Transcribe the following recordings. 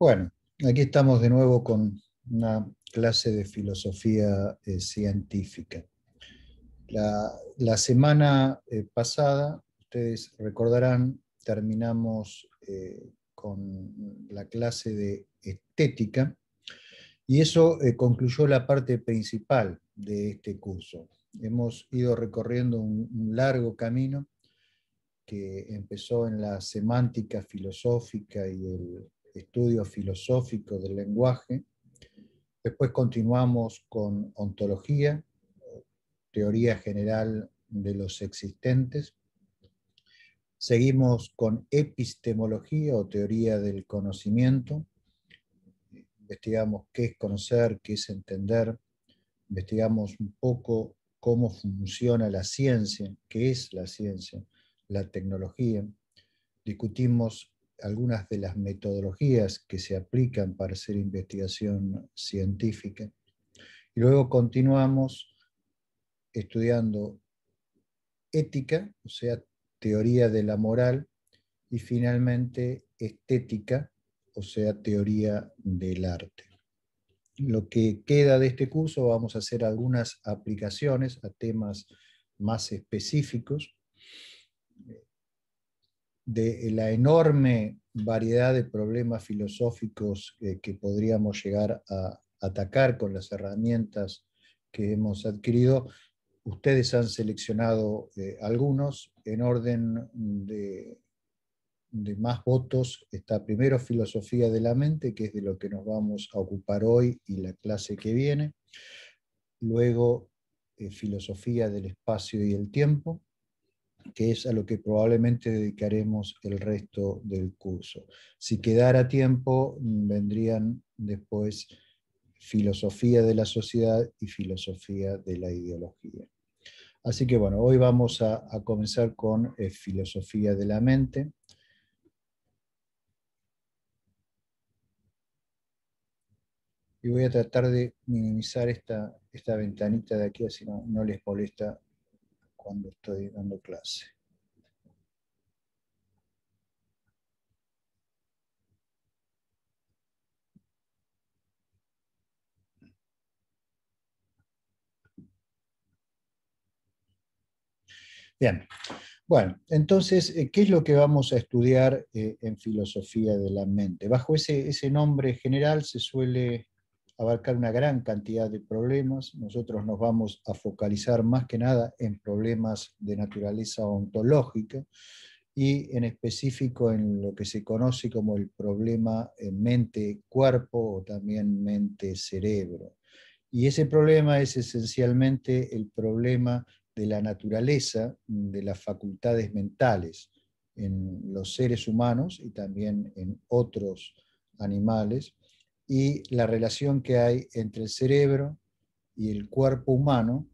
Bueno, aquí estamos de nuevo con una clase de filosofía eh, científica. La, semana eh, pasada, ustedes recordarán, terminamos eh, con la clase de estética y eso concluyó la parte principal de este curso. Hemos ido recorriendo un largo camino que empezó en la semántica filosófica y el estudio filosófico del lenguaje. Después continuamos con ontología, teoría general de los existentes. Seguimos con epistemología o teoría del conocimiento. Investigamos qué es conocer, qué es entender. Investigamos un poco cómo funciona la ciencia, qué es la ciencia, la tecnología. Discutimos algunas de las metodologías que se aplican para hacer investigación científica. Y luego continuamos estudiando ética, o sea, teoría de la moral, y finalmente estética, o sea, teoría del arte. Lo que queda de este curso vamos a hacer algunas aplicaciones a temas más específicos de la enorme variedad de problemas filosóficos eh, que podríamos llegar a atacar con las herramientas que hemos adquirido, ustedes han seleccionado eh, algunos en orden de, más votos. Está primero filosofía de la mente, que es de lo que nos vamos a ocupar hoy y la clase que viene. Luego eh, filosofía del espacio y el tiempo que es a lo que probablemente dedicaremos el resto del curso. Si quedara tiempo, mm, vendrían después filosofía de la sociedad y filosofía de la ideología. Así que bueno, hoy vamos a, comenzar con eh, filosofía de la mente. Y voy a tratar de minimizar esta, esta ventanita de aquí, así no, no les molesta cuando estoy dando clase. Bien, bueno, entonces, eh, ¿qué es lo que vamos a estudiar eh, en filosofía de la mente? Bajo ese, ese nombre general se suele abarcar una gran cantidad de problemas. Nosotros nos vamos a focalizar más que nada en problemas de naturaleza ontológica y en específico en lo que se conoce como el problema mente-cuerpo o también mente-cerebro. Y ese problema es esencialmente el problema de la naturaleza de las facultades mentales en los seres humanos y también en otros animales, y la relación que hay entre el cerebro y el cuerpo humano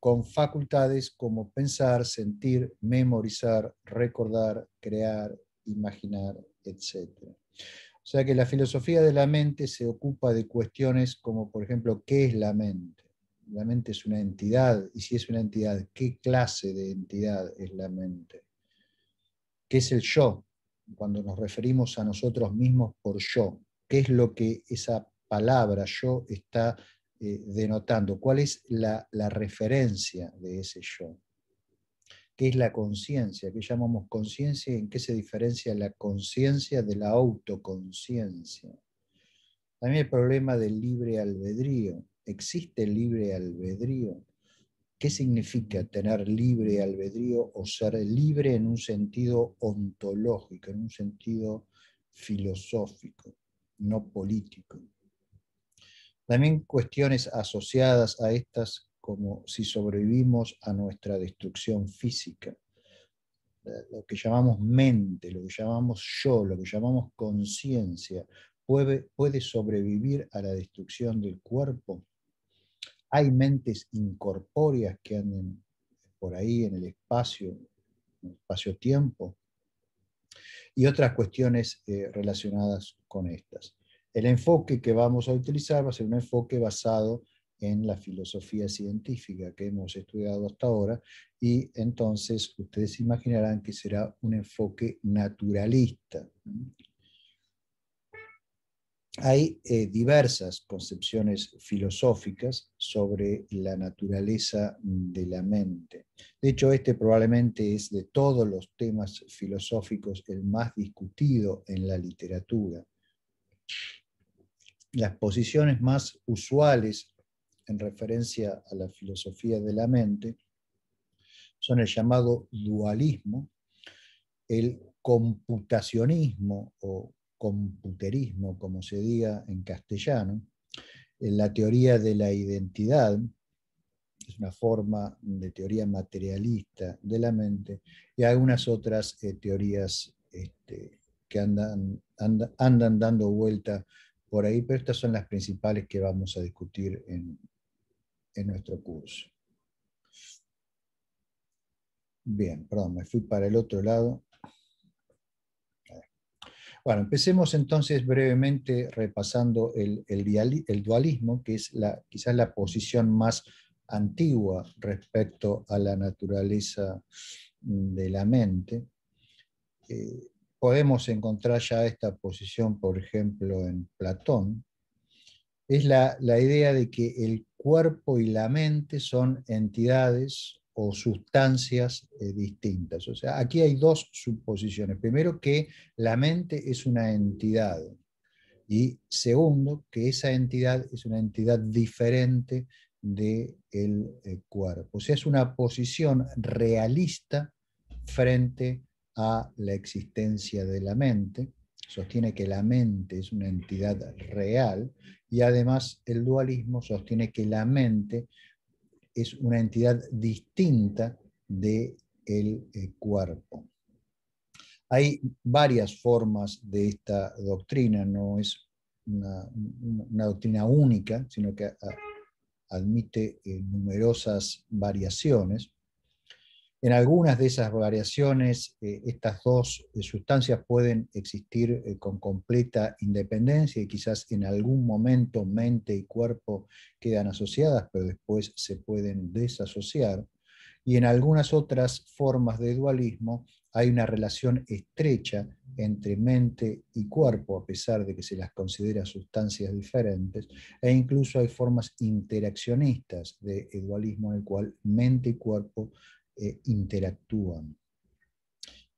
con facultades como pensar, sentir, memorizar, recordar, crear, imaginar, etc. O sea que la filosofía de la mente se ocupa de cuestiones como, por ejemplo, ¿qué es la mente? La mente es una entidad, y si es una entidad, ¿qué clase de entidad es la mente? ¿Qué es el yo? Cuando nos referimos a nosotros mismos por yo, qué es lo que esa palabra yo está eh, denotando, cuál es la, la, referencia de ese yo, qué es la conciencia, qué llamamos conciencia en qué se diferencia la conciencia de la autoconciencia. También el problema del libre albedrío. ¿Existe libre albedrío? ¿Qué significa tener libre albedrío o ser libre en un sentido ontológico, en un sentido filosófico? no político. También cuestiones asociadas a estas como si sobrevivimos a nuestra destrucción física, lo que llamamos mente, lo que llamamos yo, lo que llamamos conciencia, puede, puede sobrevivir a la destrucción del cuerpo. Hay mentes incorpóreas que anden por ahí en el espacio, en el espacio-tiempo y otras cuestiones eh, relacionadas con estas. El enfoque que vamos a utilizar va a ser un enfoque basado en la filosofía científica que hemos estudiado hasta ahora y entonces ustedes imaginarán que será un enfoque naturalista hay eh, diversas concepciones filosóficas sobre la naturaleza de la mente. De hecho, este probablemente es de todos los temas filosóficos el más discutido en la literatura. Las posiciones más usuales en referencia a la filosofía de la mente son el llamado dualismo, el computacionismo o computerismo, como se diga en castellano, en la teoría de la identidad, es una forma de teoría materialista de la mente, y algunas otras eh, teorías este, que andan, andan dando vuelta por ahí, pero estas son las principales que vamos a discutir en, en nuestro curso. Bien, perdón, me fui para el otro lado. Bueno, empecemos entonces brevemente repasando el, dualismo, que es quizás la posición más antigua respecto a la naturaleza mm, de la mente. Eh, podemos encontrar ya esta posición, por ejemplo, en Platón. Es la, la idea de que el cuerpo y la mente son entidades o sustancias eh, distintas. O sea, aquí hay dos suposiciones. Primero, que la mente es una entidad. Y segundo, que esa entidad es una entidad diferente del de eh, cuerpo. O sea, es una posición realista frente a la existencia de la mente. Sostiene que la mente es una entidad real y además el dualismo sostiene que la mente es una entidad distinta del de el eh, cuerpo. Hay varias formas de esta doctrina, no es una, doctrina única, sino que ah, admite eh, numerosas variaciones. En algunas de esas variaciones, eh, estas dos eh, sustancias pueden existir eh, con completa independencia y quizás en algún momento mente y cuerpo quedan asociadas, pero después se pueden desasociar. Y en algunas otras formas de dualismo hay una relación estrecha entre mente y cuerpo, a pesar de que se las considera sustancias diferentes, e incluso hay formas interaccionistas de dualismo en el cual mente y cuerpo eh, interactúan.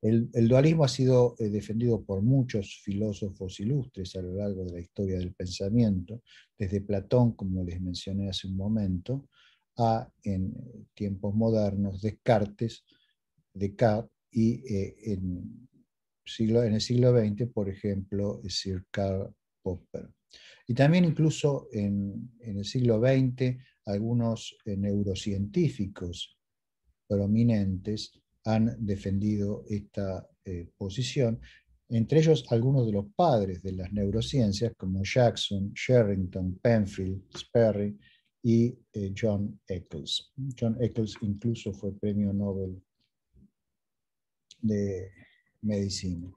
El, dualismo ha sido eh, defendido por muchos filósofos ilustres a lo largo de la historia del pensamiento, desde Platón, como les mencioné hace un momento, a, en tiempos modernos, Descartes, y eh, en, siglo, en el siglo XX, por ejemplo, Sir Karl Popper. Y también incluso en, el siglo XX, algunos neurocientíficos prominentes han defendido esta eh, posición, entre ellos algunos de los padres de las neurociencias como Jackson, Sherrington, Penfield, Sperry y eh, John Eccles. John Eccles incluso fue premio Nobel de Medicina.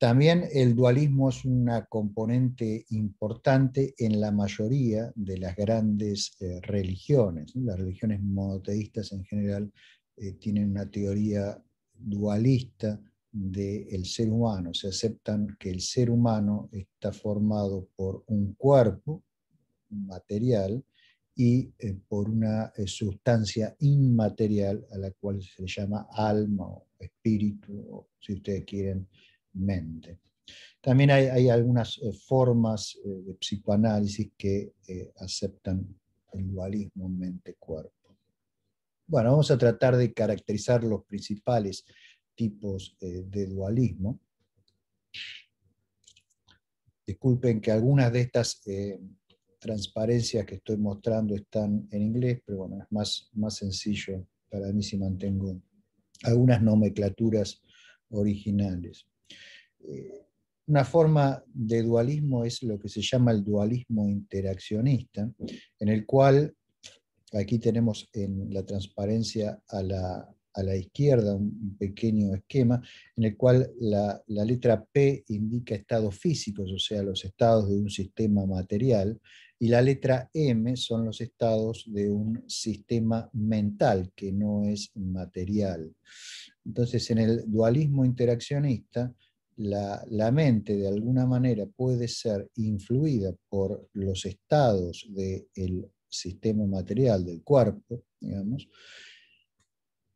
También el dualismo es una componente importante en la mayoría de las grandes eh, religiones. Las religiones monoteístas en general eh, tienen una teoría dualista del ser humano. Se aceptan que el ser humano está formado por un cuerpo material y eh, por una sustancia inmaterial a la cual se le llama alma o espíritu, si ustedes quieren, también hay, algunas eh, formas eh, de psicoanálisis que eh, aceptan el dualismo mente-cuerpo. Bueno, vamos a tratar de caracterizar los principales tipos de dualismo. Disculpen que algunas de estas transparencias que estoy mostrando están en inglés, pero bueno, es más, más sencillo para mí si mantengo algunas nomenclaturas originales una forma de dualismo es lo que se llama el dualismo interaccionista, en el cual aquí tenemos en la transparencia a la, izquierda un pequeño esquema en el cual la, letra P indica estados físicos, o sea, los estados de un sistema material, y la letra M son los estados de un sistema mental que no es material. Entonces, en el dualismo interaccionista, la, mente de alguna manera puede ser influida por los estados del sistema material, del cuerpo, digamos,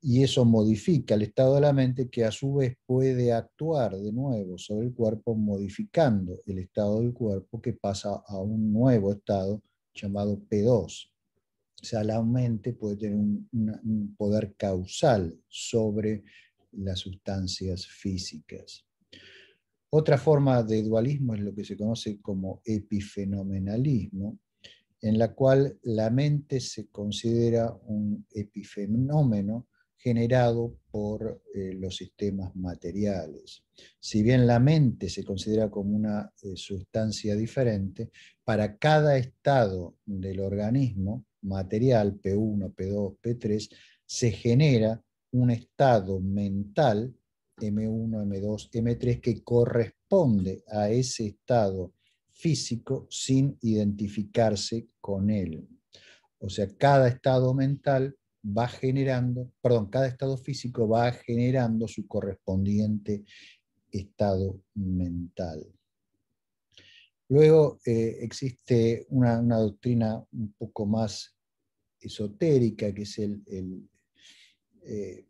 y eso modifica el estado de la mente que a su vez puede actuar de nuevo sobre el cuerpo modificando el estado del cuerpo que pasa a un nuevo estado llamado P2. O sea, la mente puede tener un poder causal sobre las sustancias físicas. Otra forma de dualismo es lo que se conoce como epifenomenalismo, en la cual la mente se considera un epifenómeno generado por eh, los sistemas materiales. Si bien la mente se considera como una eh, sustancia diferente, para cada estado del organismo material, P1, P2, P3, se genera un estado mental M1, M2, M3 que corresponde a ese estado físico sin identificarse con él. O sea, cada estado mental va generando, perdón, cada estado físico va generando su correspondiente estado mental. Luego eh, existe una, doctrina un poco más esotérica, que es el, eh,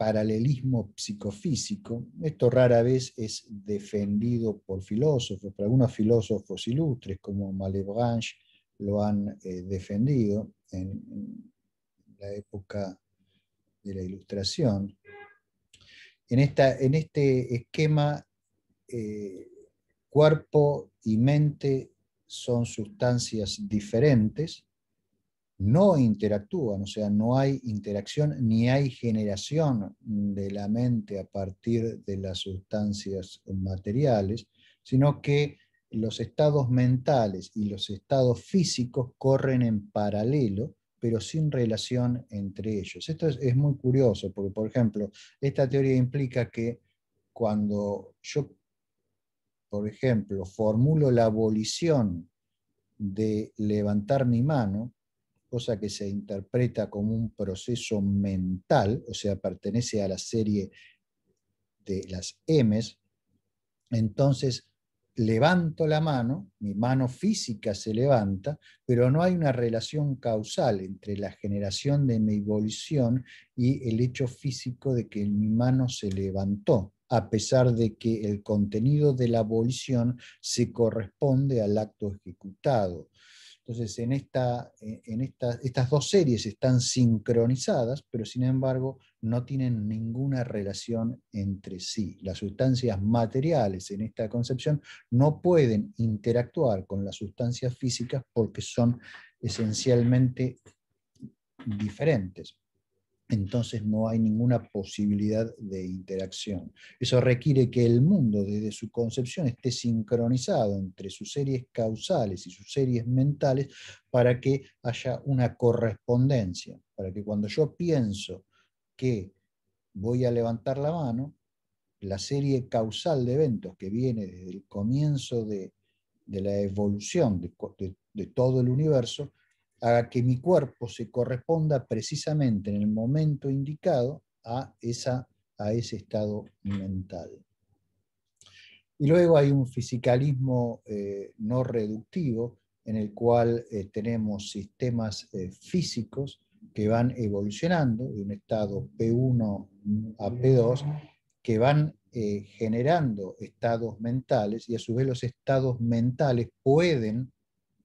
paralelismo psicofísico, esto rara vez es defendido por filósofos, por algunos filósofos ilustres como Malebranche lo han eh, defendido en la época de la Ilustración. En, esta, en este esquema, eh, cuerpo y mente son sustancias diferentes, no interactúan, o sea, no hay interacción ni hay generación de la mente a partir de las sustancias materiales, sino que los estados mentales y los estados físicos corren en paralelo, pero sin relación entre ellos. Esto es, muy curioso, porque, por ejemplo, esta teoría implica que cuando yo, por ejemplo, formulo la abolición de levantar mi mano, cosa que se interpreta como un proceso mental, o sea, pertenece a la serie de las M's, entonces levanto la mano, mi mano física se levanta, pero no hay una relación causal entre la generación de mi volición y el hecho físico de que mi mano se levantó, a pesar de que el contenido de la volición se corresponde al acto ejecutado. Entonces, en, eh, en estas dos series están sincronizadas, pero sin embargo no tienen ninguna relación entre sí. Las sustancias materiales en esta concepción no pueden interactuar con las sustancias físicas porque son esencialmente diferentes entonces no hay ninguna posibilidad de interacción. Eso requiere que el mundo, desde su concepción, esté sincronizado entre sus series causales y sus series mentales para que haya una correspondencia, para que cuando yo pienso que voy a levantar la mano, la serie causal de eventos que viene desde el comienzo de, la evolución de todo el universo a que mi cuerpo se corresponda precisamente en el momento indicado a, esa, a ese estado mental. Y luego hay un fisicalismo eh, no reductivo en el cual eh, tenemos sistemas eh, físicos que van evolucionando de un estado P1 a P2, que van generando estados mentales y a su vez los estados mentales pueden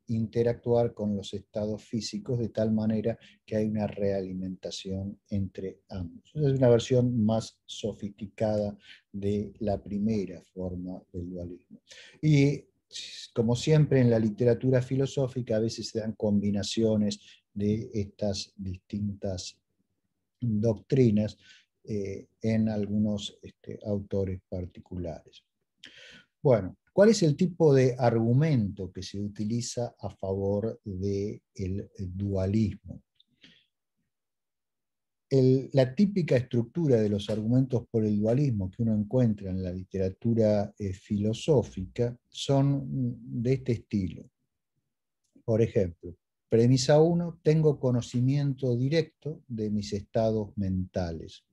interactuar con los estados físicos de tal manera que hay una realimentación entre ambos. Es una versión más sofisticada de la primera forma del dualismo. Y como siempre en la literatura filosófica a veces se dan combinaciones de estas distintas doctrinas eh, en algunos este, autores particulares. Bueno, ¿cuál es el tipo de argumento que se utiliza a favor del dualismo? la típica estructura de los argumentos por el dualismo que uno encuentra en la literatura eh, filosófica son de este estilo. Por ejemplo, premisa 1, tengo conocimiento directo de mis estados mentales.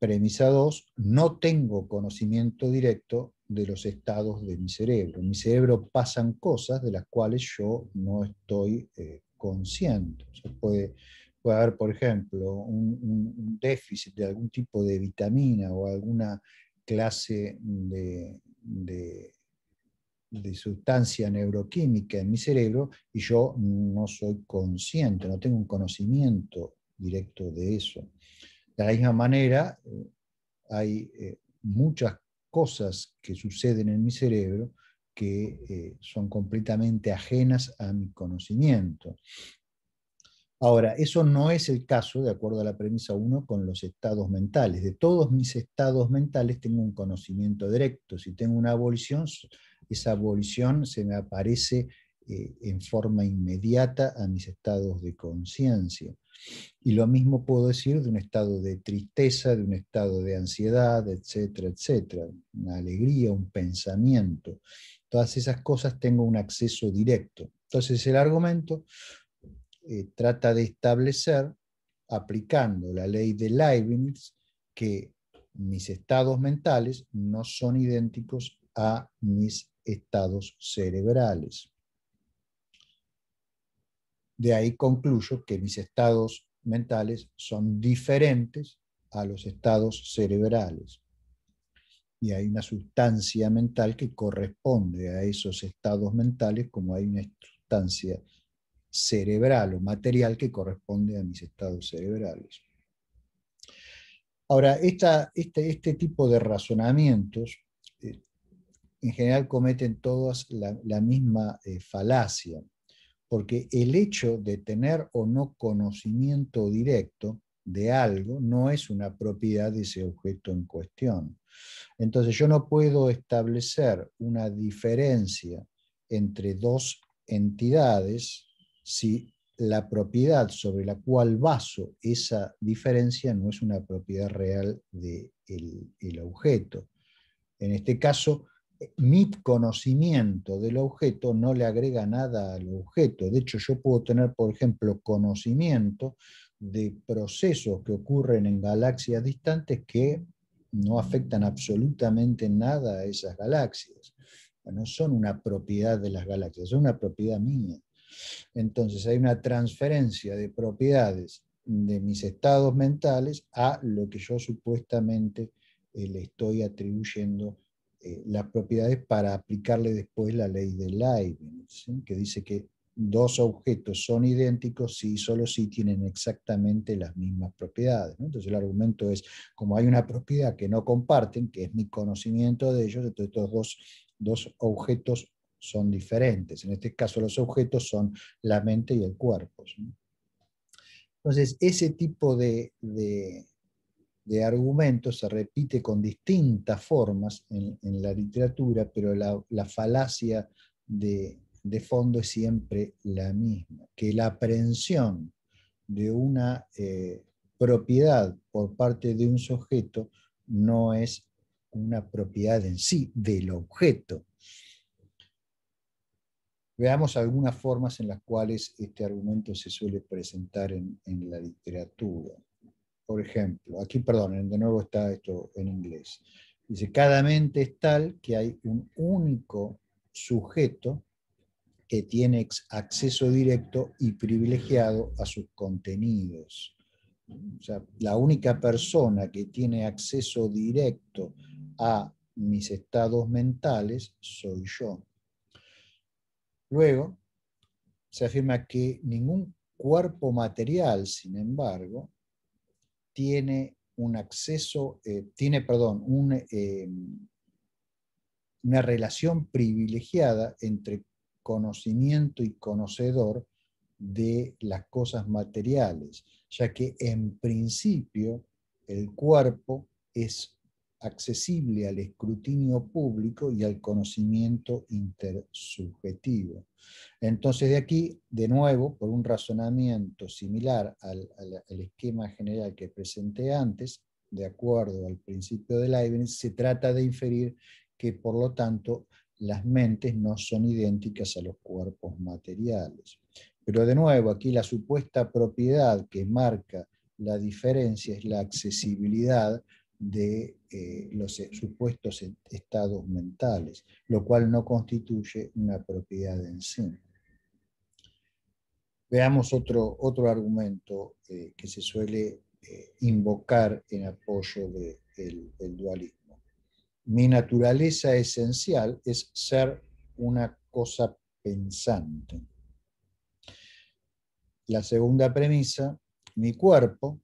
Premisa 2, no tengo conocimiento directo de los estados de mi cerebro. En mi cerebro pasan cosas de las cuales yo no estoy eh, consciente. puede, haber, por ejemplo, un, déficit de algún tipo de vitamina o alguna clase de sustancia neuroquímica en mi cerebro y yo no soy consciente, no tengo un conocimiento directo de eso. De la misma manera, eh, hay eh, muchas cosas que suceden en mi cerebro que eh, son completamente ajenas a mi conocimiento. Ahora, eso no es el caso, de acuerdo a la premisa 1, con los estados mentales. De todos mis estados mentales tengo un conocimiento directo. Si tengo una abolición, esa abolición se me aparece en forma inmediata a mis estados de conciencia. Y lo mismo puedo decir de un estado de tristeza, de un estado de ansiedad, etcétera, etcétera. Una alegría, un pensamiento. Todas esas cosas tengo un acceso directo. Entonces el argumento eh, trata de establecer, aplicando la ley de Leibniz, que mis estados mentales no son idénticos a mis estados cerebrales. De ahí concluyo que mis estados mentales son diferentes a los estados cerebrales. Y hay una sustancia mental que corresponde a esos estados mentales como hay una sustancia cerebral o material que corresponde a mis estados cerebrales. Ahora, este, este, tipo de razonamientos eh, en general cometen todas la, misma eh, falacia porque el hecho de tener o no conocimiento directo de algo no es una propiedad de ese objeto en cuestión. Entonces yo no puedo establecer una diferencia entre dos entidades si la propiedad sobre la cual baso esa diferencia no es una propiedad real del el objeto. En este caso, mi conocimiento del objeto no le agrega nada al objeto. De hecho, yo puedo tener, por ejemplo, conocimiento de procesos que ocurren en galaxias distantes que no afectan absolutamente nada a esas galaxias. No son una propiedad de las galaxias, son una propiedad mía. Entonces hay una transferencia de propiedades de mis estados mentales a lo que yo supuestamente eh, le estoy atribuyendo eh, las propiedades para aplicarle después la ley de Leibniz, que dice que dos objetos son idénticos si y solo si tienen exactamente las mismas propiedades. Entonces el argumento es, como hay una propiedad que no comparten, que es mi conocimiento de ellos, entonces estos dos, objetos son diferentes. En este caso los objetos son la mente y el cuerpo. Entonces ese tipo de de argumentos, se repite con distintas formas en, la literatura, pero la, falacia de, fondo es siempre la misma, que la aprehensión de una eh, propiedad por parte de un sujeto no es una propiedad en sí del objeto. Veamos algunas formas en las cuales este argumento se suele presentar en la literatura por ejemplo, aquí, perdón, de nuevo está esto en inglés. Dice, cada mente es tal que hay un único sujeto que tiene acceso directo y privilegiado a sus contenidos. O sea, la única persona que tiene acceso directo a mis estados mentales soy yo. Luego, se afirma que ningún cuerpo material, sin embargo, tiene un acceso, eh, tiene, perdón, eh, una relación privilegiada entre conocimiento y conocedor de las cosas materiales, ya que en principio el cuerpo es accesible al escrutinio público y al conocimiento intersubjetivo. Entonces de aquí, de nuevo, por un razonamiento similar al, esquema general que presenté antes, de acuerdo al principio de Leibniz, se trata de inferir que por lo tanto las mentes no son idénticas a los cuerpos materiales. Pero de nuevo, aquí la supuesta propiedad que marca la diferencia es la accesibilidad de eh, los eh, supuestos e-, estados mentales, lo cual no constituye una propiedad en sí. Veamos otro, argumento eh, que se suele invocar en apoyo del dualismo. Mi naturaleza esencial es ser una cosa pensante. La segunda premisa, mi cuerpo,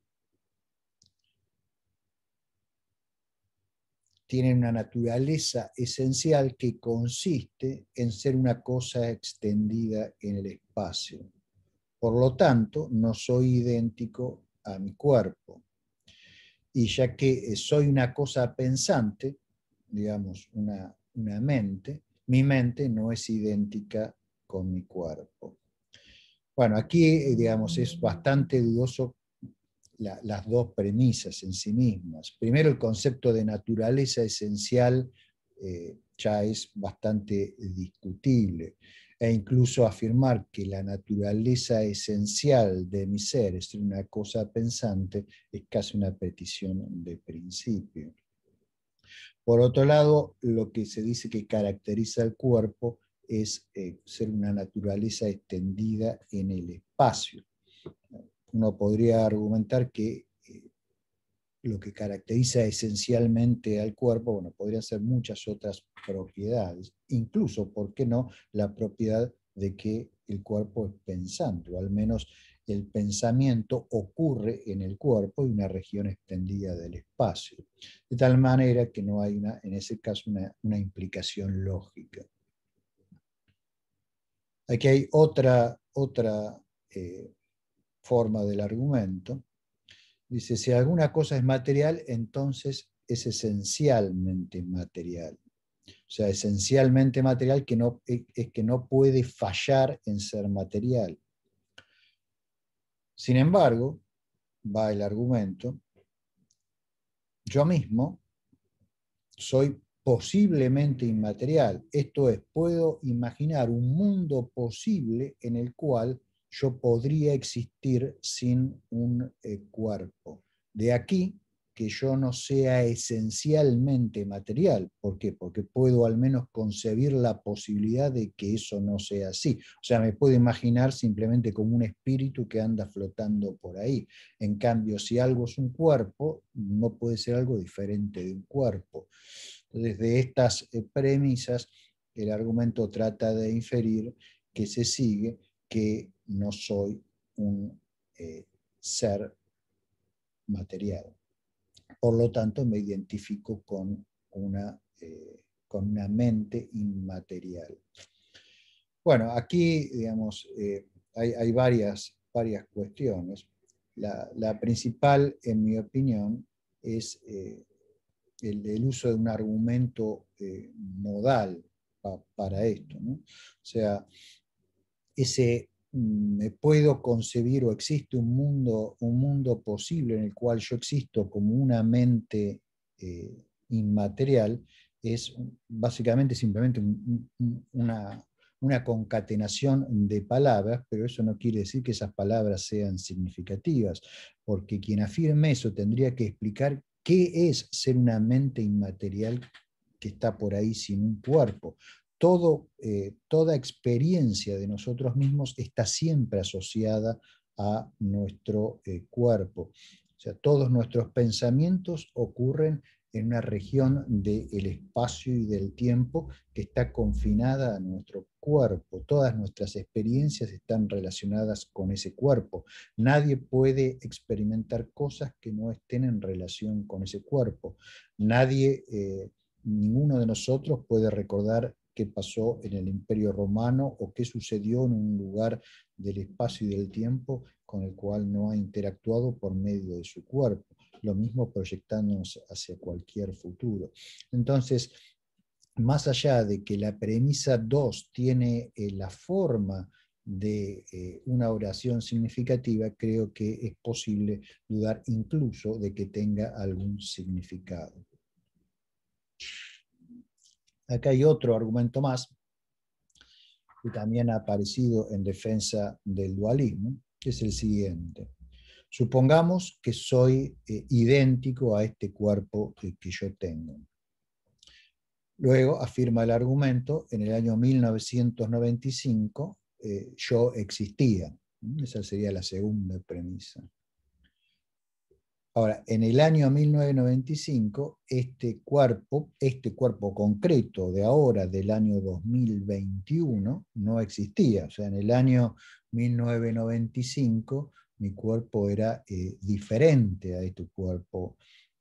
tienen una naturaleza esencial que consiste en ser una cosa extendida en el espacio. Por lo tanto, no soy idéntico a mi cuerpo. Y ya que eh, soy una cosa pensante, digamos, una, una mente, mi mente no es idéntica con mi cuerpo. Bueno, aquí, eh, digamos, es bastante dudoso las dos premisas en sí mismas. Primero, el concepto de naturaleza esencial eh, ya es bastante discutible e incluso afirmar que la naturaleza esencial de mi ser es una cosa pensante es casi una petición de principio. Por otro lado, lo que se dice que caracteriza al cuerpo es eh, ser una naturaleza extendida en el espacio uno podría argumentar que eh, lo que caracteriza esencialmente al cuerpo, bueno, podría ser muchas otras propiedades, incluso, ¿por qué no?, la propiedad de que el cuerpo es pensante, o al menos el pensamiento ocurre en el cuerpo y una región extendida del espacio, de tal manera que no hay en ese caso una, implicación lógica. Aquí hay otra, otra eh, forma del argumento, dice, si alguna cosa es material, entonces es esencialmente material. O sea, esencialmente material que no, es que no puede fallar en ser material. Sin embargo, va el argumento, yo mismo soy posiblemente inmaterial. Esto es, puedo imaginar un mundo posible en el cual yo podría existir sin un eh, cuerpo. De aquí que yo no sea esencialmente material. ¿Por qué? Porque puedo al menos concebir la posibilidad de que eso no sea así. O sea, me puedo imaginar simplemente como un espíritu que anda flotando por ahí. En cambio, si algo es un cuerpo, no puede ser algo diferente de un cuerpo. Desde estas eh, premisas, el argumento trata de inferir que se sigue que no soy un eh, ser material. Por lo tanto, me identifico con una, eh, con una mente inmaterial. Bueno, aquí, digamos, eh, hay, varias, varias cuestiones. La, principal, en mi opinión, es el, uso de un argumento modal para esto. O sea, ese mm, puedo concebir o existe un mundo, un mundo posible en el cual yo existo como una mente eh, inmaterial, es básicamente simplemente una, una concatenación de palabras, pero eso no quiere decir que esas palabras sean significativas, porque quien afirme eso tendría que explicar qué es ser una mente inmaterial que está por ahí sin un cuerpo todo, eh, toda experiencia de nosotros mismos está siempre asociada a nuestro eh, cuerpo. O sea, todos nuestros pensamientos ocurren en una región del espacio y del tiempo que está confinada a nuestro cuerpo. Todas nuestras experiencias están relacionadas con ese cuerpo. Nadie puede experimentar cosas que no estén en relación con ese cuerpo. Nadie, eh, ninguno de nosotros puede recordar qué pasó en el Imperio Romano o qué sucedió en un lugar del espacio y del tiempo con el cual no ha interactuado por medio de su cuerpo. Lo mismo proyectándonos hacia cualquier futuro. Entonces, más allá de que la premisa 2 tiene eh, la forma de eh, una oración significativa, creo que es posible dudar incluso de que tenga algún significado. Acá hay otro argumento más que también ha aparecido en defensa del dualismo, que es el siguiente. Supongamos que soy eh, idéntico a este cuerpo que, yo tengo. Luego afirma el argumento, en el año 1995 eh, yo existía. Esa sería la segunda premisa. Ahora, en el año 1995, este cuerpo, este cuerpo concreto de ahora, del año 2021, no existía. O sea, en el año 1995 mi cuerpo era eh, diferente a este cuerpo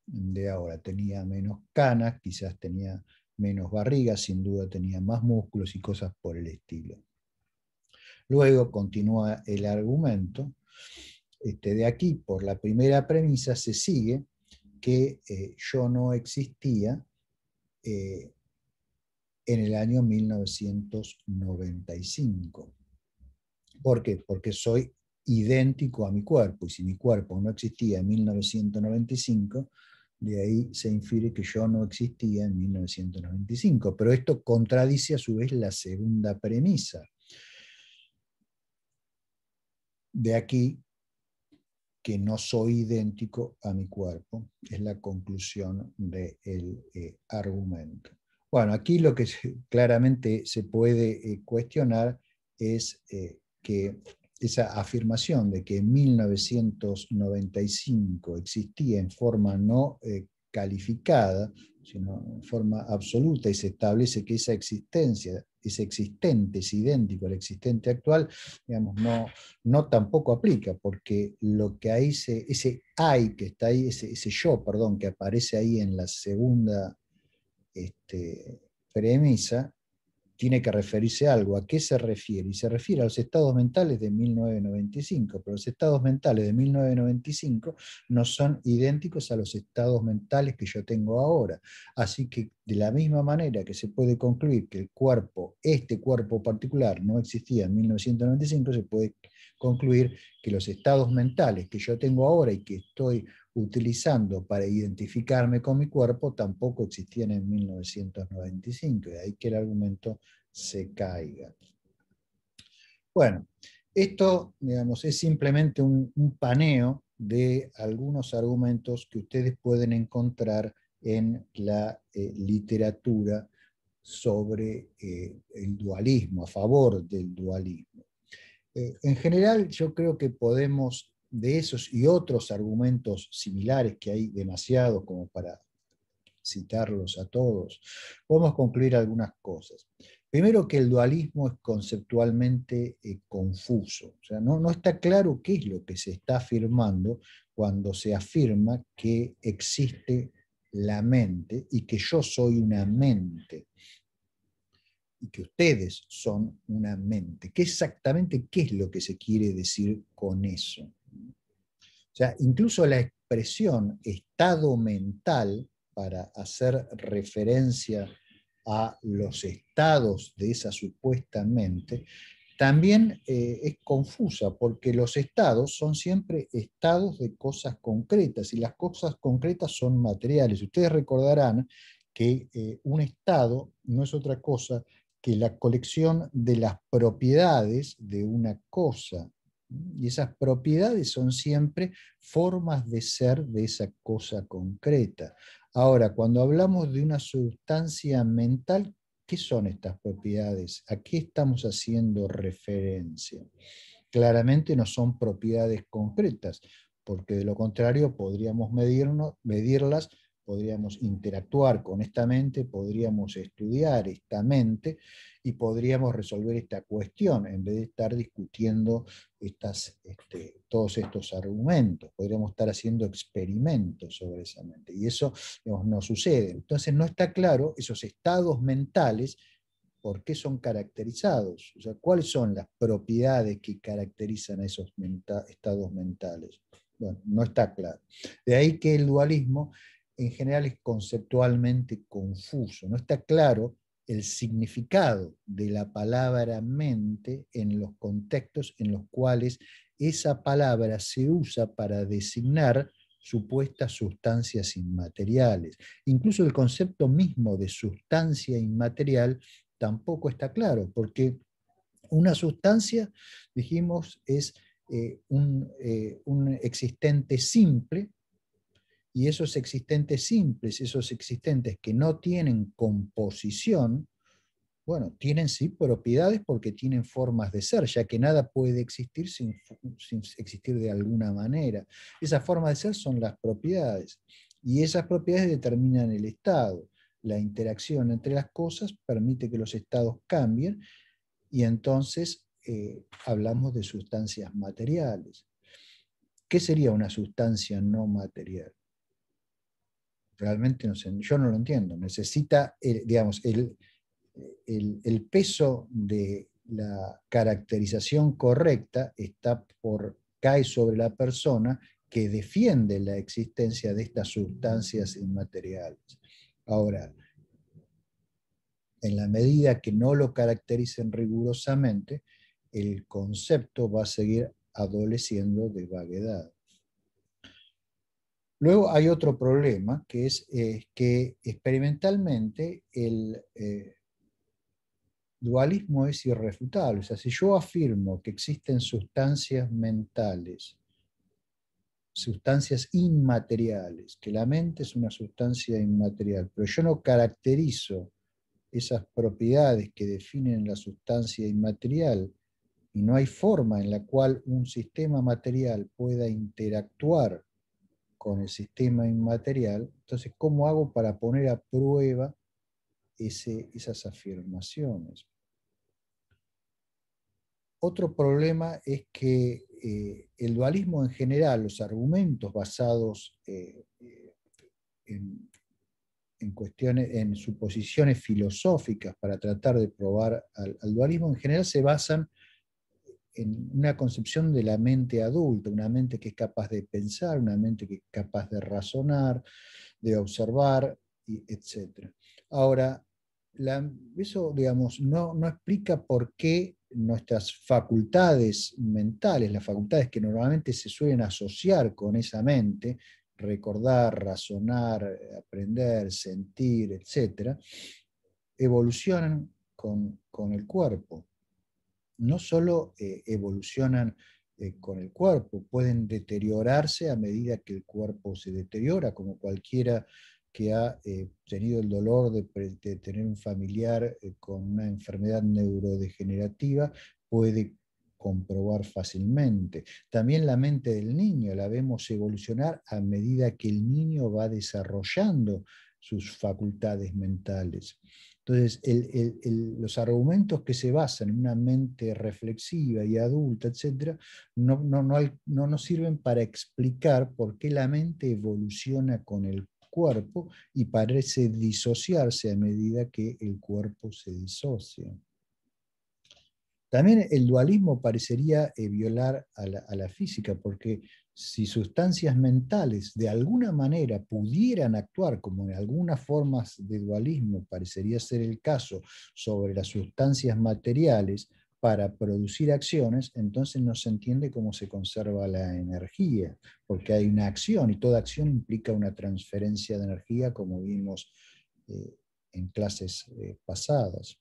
de ahora. Tenía menos canas, quizás tenía menos barriga, sin duda tenía más músculos y cosas por el estilo. Luego continúa el argumento este, de aquí, por la primera premisa, se sigue que eh, yo no existía eh, en el año 1995. ¿Por qué? Porque soy idéntico a mi cuerpo, y si mi cuerpo no existía en 1995, de ahí se infiere que yo no existía en 1995. Pero esto contradice a su vez la segunda premisa. De aquí que no soy idéntico a mi cuerpo. Es la conclusión del eh, argumento. Bueno, aquí lo que claramente se puede eh, cuestionar es eh, que esa afirmación de que en 1995 existía en forma no calificada sino en forma absoluta, y se establece que esa existencia, ese existente es idéntico al existente actual, digamos, no, tampoco aplica, porque lo que hay ese hay que está ahí, ese, yo, perdón, que aparece ahí en la segunda este, premisa, tiene que referirse a algo. ¿A qué se refiere? Y se refiere a los estados mentales de 1995, pero los estados mentales de 1995 no son idénticos a los estados mentales que yo tengo ahora. Así que de la misma manera que se puede concluir que el cuerpo, este cuerpo particular, no existía en 1995, se puede concluir que los estados mentales que yo tengo ahora y que estoy utilizando para identificarme con mi cuerpo tampoco existían en 1995, y de ahí que el argumento se caiga. Bueno, esto digamos, es simplemente un, paneo de algunos argumentos que ustedes pueden encontrar en la eh, literatura sobre eh, el dualismo, a favor del dualismo. Eh, en general, yo creo que podemos de esos y otros argumentos similares, que hay demasiados como para citarlos a todos, podemos concluir algunas cosas. Primero que el dualismo es conceptualmente eh, confuso, no, no está claro qué es lo que se está afirmando cuando se afirma que existe la mente y que yo soy una mente y que ustedes son una mente. ¿Qué exactamente qué es lo que se quiere decir con eso? O sea, incluso la expresión estado mental, para hacer referencia a los estados de esa supuesta mente, también eh, es confusa porque los estados son siempre estados de cosas concretas y las cosas concretas son materiales. Ustedes recordarán que eh, un estado no es otra cosa que la colección de las propiedades de una cosa. Y esas propiedades son siempre formas de ser de esa cosa concreta. Ahora, cuando hablamos de una sustancia mental, ¿qué son estas propiedades? ¿A qué estamos haciendo referencia? Claramente no son propiedades concretas, porque de lo contrario podríamos medirlas, podríamos interactuar con esta mente, podríamos estudiar esta mente y podríamos resolver esta cuestión en vez de estar discutiendo estas, este, todos estos argumentos. Podríamos estar haciendo experimentos sobre esa mente y eso no sucede. Entonces no está claro esos estados mentales por qué son caracterizados, o sea, cuáles son las propiedades que caracterizan a esos estados mentales. Bueno, no está claro. De ahí que el dualismo en general es conceptualmente confuso, no está claro el significado de la palabra mente en los contextos en los cuales esa palabra se usa para designar supuestas sustancias inmateriales. Incluso el concepto mismo de sustancia inmaterial tampoco está claro, porque una sustancia, dijimos, es eh, eh, un existente simple y esos existentes simples, esos existentes que no tienen composición, bueno, tienen sí propiedades porque tienen formas de ser, ya que nada puede existir sin, existir de alguna manera. Esas formas de ser son las propiedades y esas propiedades determinan el estado. La interacción entre las cosas permite que los estados cambien y entonces eh, hablamos de sustancias materiales. ¿Qué sería una sustancia no material? realmente no sé, yo no lo entiendo. Necesita, eh, digamos, el, peso de la caracterización correcta está por, cae sobre la persona que defiende la existencia de estas sustancias inmateriales. Ahora, en la medida que no lo caractericen rigurosamente, el concepto va a seguir adoleciendo de vaguedad. Luego hay otro problema, que es eh, que experimentalmente el eh, dualismo es irrefutable. O sea, si yo afirmo que existen sustancias mentales, sustancias inmateriales, que la mente es una sustancia inmaterial, pero yo no caracterizo esas propiedades que definen la sustancia inmaterial, y no hay forma en la cual un sistema material pueda interactuar con el sistema inmaterial. Entonces, ¿cómo hago para poner a prueba esas afirmaciones? Otro problema es que eh, el dualismo en general, los argumentos basados eh, eh, en, suposiciones filosóficas para tratar de probar al, al dualismo en general se basan en una concepción de la mente adulta, una mente que es capaz de pensar, una mente que es capaz de razonar, de observar, etc. Ahora, eso, digamos, no, explica por qué nuestras facultades mentales, las facultades que normalmente se suelen asociar con esa mente, recordar, razonar, aprender, sentir, etc., evolucionan con el cuerpo no solo eh, evolucionan eh, con el cuerpo, pueden deteriorarse a medida que el cuerpo se deteriora, como cualquiera que ha eh, tenido el dolor de tener un familiar con una enfermedad neurodegenerativa puede comprobar fácilmente. También la mente del niño la vemos evolucionar a medida que el niño va desarrollando sus facultades mentales. Entonces, los argumentos que se basan en una mente reflexiva y adulta, etc., no, no, nos sirven para explicar por qué la mente evoluciona con el cuerpo y parece disociarse a medida que el cuerpo se disocia. También el dualismo parecería eh, violar a la, a la física, porque si sustancias mentales de alguna manera pudieran actuar, como en algunas formas de dualismo parecería ser el caso, sobre las sustancias materiales para producir acciones, entonces no se entiende cómo se conserva la energía, porque hay una acción y toda acción implica una transferencia de energía, como vimos eh, en clases eh, pasadas.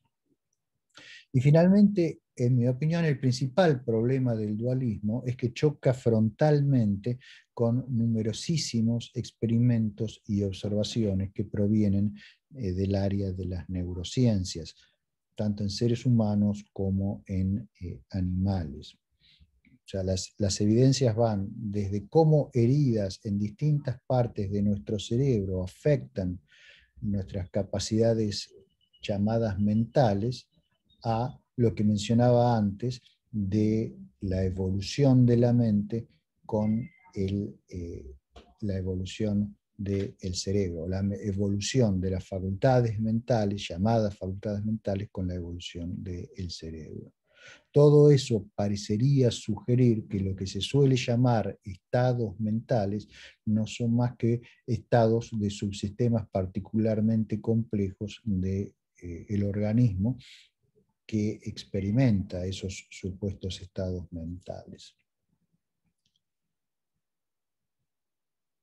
Y finalmente, en mi opinión, el principal problema del dualismo es que choca frontalmente con numerosísimos experimentos y observaciones que provienen eh, del área de las neurociencias, tanto en seres humanos como en eh, animales. O sea, las, evidencias van desde cómo heridas en distintas partes de nuestro cerebro afectan nuestras capacidades llamadas mentales, a lo que mencionaba antes de la evolución de la mente con eh, la evolución del cerebro, la evolución de las facultades mentales, llamadas facultades mentales, con la evolución del cerebro. Todo eso parecería sugerir que lo que se suele llamar estados mentales no son más que estados de subsistemas particularmente complejos del de, eh, el organismo que experimenta esos supuestos estados mentales.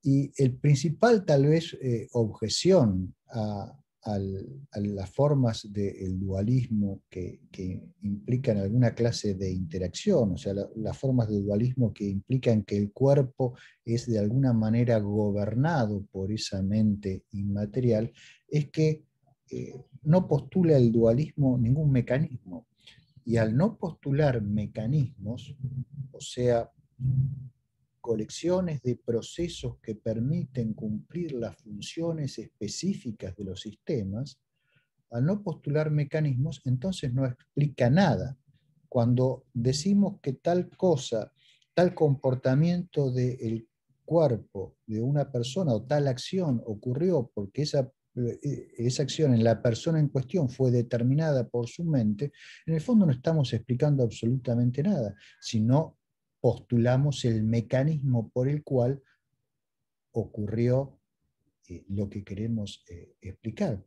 Y el principal, tal vez, eh, objeción a, las formas del dualismo que, implican alguna clase de interacción, o sea, las formas de dualismo que implican que el cuerpo es de alguna manera gobernado por esa mente inmaterial, es que no postula el dualismo ningún mecanismo. Y al no postular mecanismos, o sea, colecciones de procesos que permiten cumplir las funciones específicas de los sistemas, al no postular mecanismos, entonces no explica nada. Cuando decimos que tal cosa, tal comportamiento del cuerpo de una persona o tal acción ocurrió porque esa e-, esa acción en la persona en cuestión fue determinada por su mente, en el fondo no estamos explicando absolutamente nada, sino postulamos el mecanismo por el cual ocurrió eh, lo que queremos eh, explicar.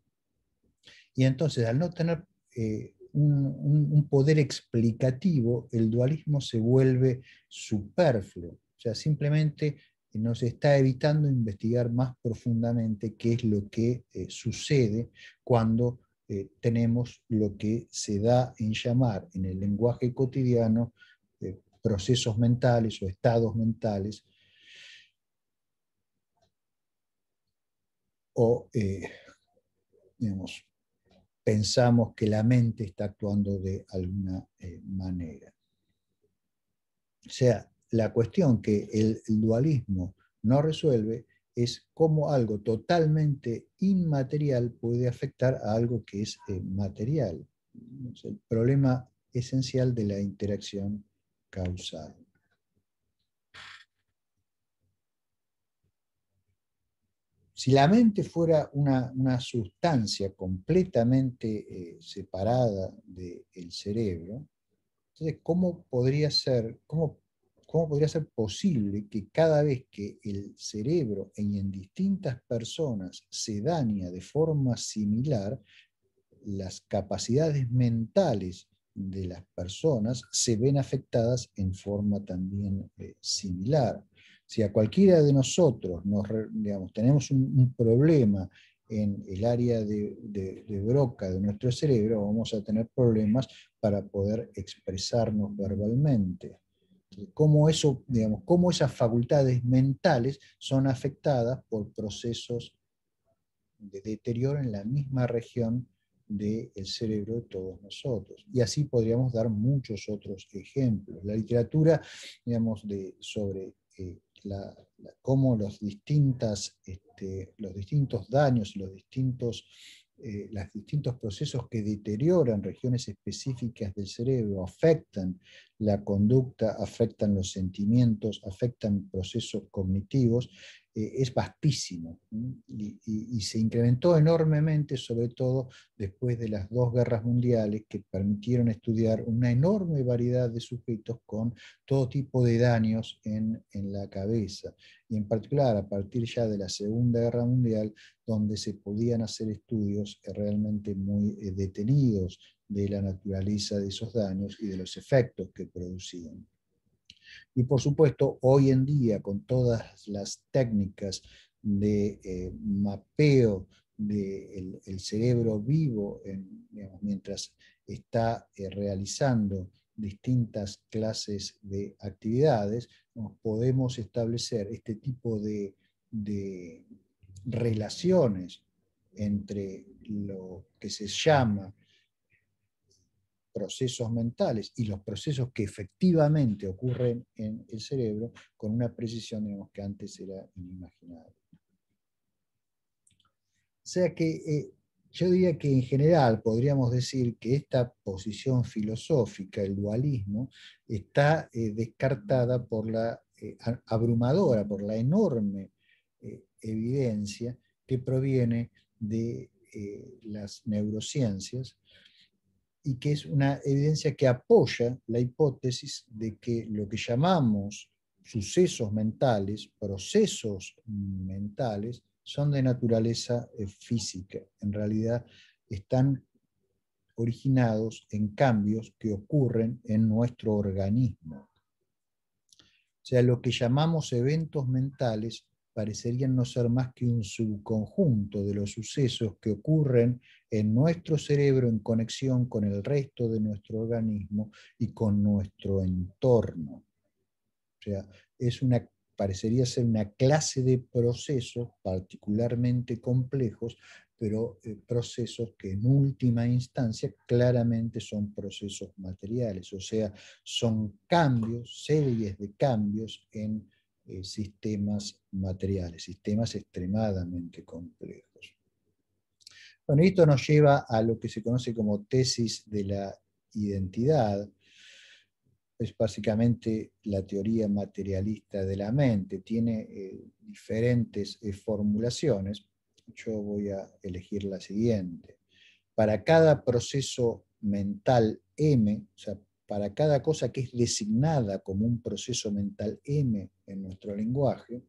Y entonces, al no tener eh, un, un, poder explicativo, el dualismo se vuelve superfluo. O sea, simplemente nos está evitando investigar más profundamente qué es lo que eh, sucede cuando eh, tenemos lo que se da en llamar en el lenguaje cotidiano eh, procesos mentales o estados mentales o pensamos que la mente está actuando de alguna manera. O sea, la cuestión que el, dualismo no resuelve es cómo algo totalmente inmaterial puede afectar a algo que es eh, material. Es el problema esencial de la interacción causal. Si la mente fuera una, sustancia completamente eh, separada del cerebro, entonces, ¿cómo podría ser, ¿Cómo podría ser posible que cada vez que el cerebro en distintas personas se daña de forma similar, las capacidades mentales de las personas se ven afectadas en forma también eh, similar? Si a cualquiera de nosotros tenemos un, problema en el área de, broca de nuestro cerebro, vamos a tener problemas para poder expresarnos verbalmente. Eh, cómo, eso, digamos, esas facultades mentales son afectadas por procesos de deterioro en la misma región del cerebro de todos nosotros. Y así podríamos dar muchos otros ejemplos. La literatura, digamos, de, sobre eh, cómo los, distintas, este, los distintos daños, y los distintos eh, los distintos procesos que deterioran regiones específicas del cerebro, afectan la conducta, afectan los sentimientos, afectan procesos cognitivos, eh, es vastísimo y, se incrementó enormemente, sobre todo después de las dos guerras mundiales que permitieron estudiar una enorme variedad de sujetos con todo tipo de daños en, la cabeza. Y en particular a partir ya de la Segunda Guerra Mundial, donde se podían hacer estudios realmente muy eh, detenidos de la naturaleza de esos daños y de los efectos que producían. Y por supuesto, hoy en día, con todas las técnicas de eh, mapeo del cerebro vivo, mientras está eh, realizando distintas clases de actividades, podemos establecer este tipo de relaciones entre lo que se llama procesos mentales y los procesos que efectivamente ocurren en el cerebro con una precisión que antes era inimaginable. O sea que eh, yo diría que en general podríamos decir que esta posición filosófica, el dualismo, está eh, descartada por la eh, abrumadora, por la enorme evidencia que proviene de las neurociencias, y que es una evidencia que apoya la hipótesis de que lo que llamamos sucesos mentales, procesos mentales, son de naturaleza eh, física. En realidad están originados en cambios que ocurren en nuestro organismo. O sea, lo que llamamos eventos mentales parecerían no ser más que un subconjunto de los sucesos que ocurren en nuestro cerebro en conexión con el resto de nuestro organismo y con nuestro entorno. O sea, es una, parecería ser una clase de procesos particularmente complejos, pero eh, procesos que en última instancia claramente son procesos materiales, o sea, son cambios, series de cambios en eh, sistemas materiales, sistemas extremadamente complejos. Bueno, esto nos lleva a lo que se conoce como tesis de la identidad, es básicamente la teoría materialista de la mente, tiene eh, diferentes eh, formulaciones. Yo voy a elegir la siguiente. Para cada proceso mental M, o sea, para cada cosa que es designada como un proceso mental M en nuestro lenguaje,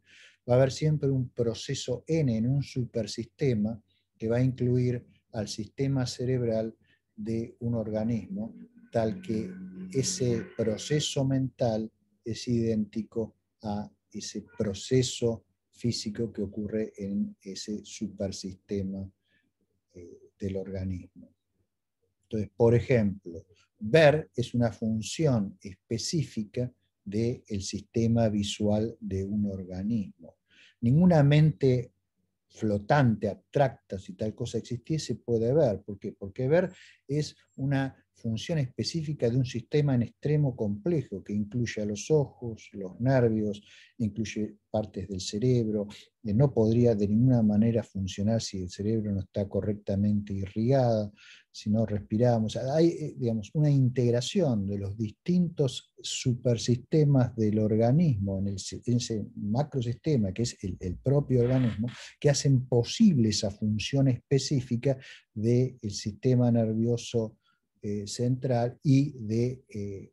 va a haber siempre un proceso N en un supersistema que va a incluir al sistema cerebral de un organismo, tal que ese proceso mental es idéntico a ese proceso físico que ocurre en ese supersistema eh, del organismo. Entonces, por ejemplo, ver es una función específica del sistema visual de un organismo. Ninguna mente flotante, abstracta, si tal cosa existiese, puede ver. ¿Por qué? Porque ver es una función específica de un sistema en extremo complejo que incluye a los ojos, los nervios, incluye partes del cerebro, no podría de ninguna manera funcionar si el cerebro no está correctamente irrigado, si no respiramos. Hay, eh, digamos, una integración de los distintos supersistemas del organismo en, ese macrosistema que es el, propio organismo, que hacen posible esa función específica del sistema nervioso eh, central y de eh,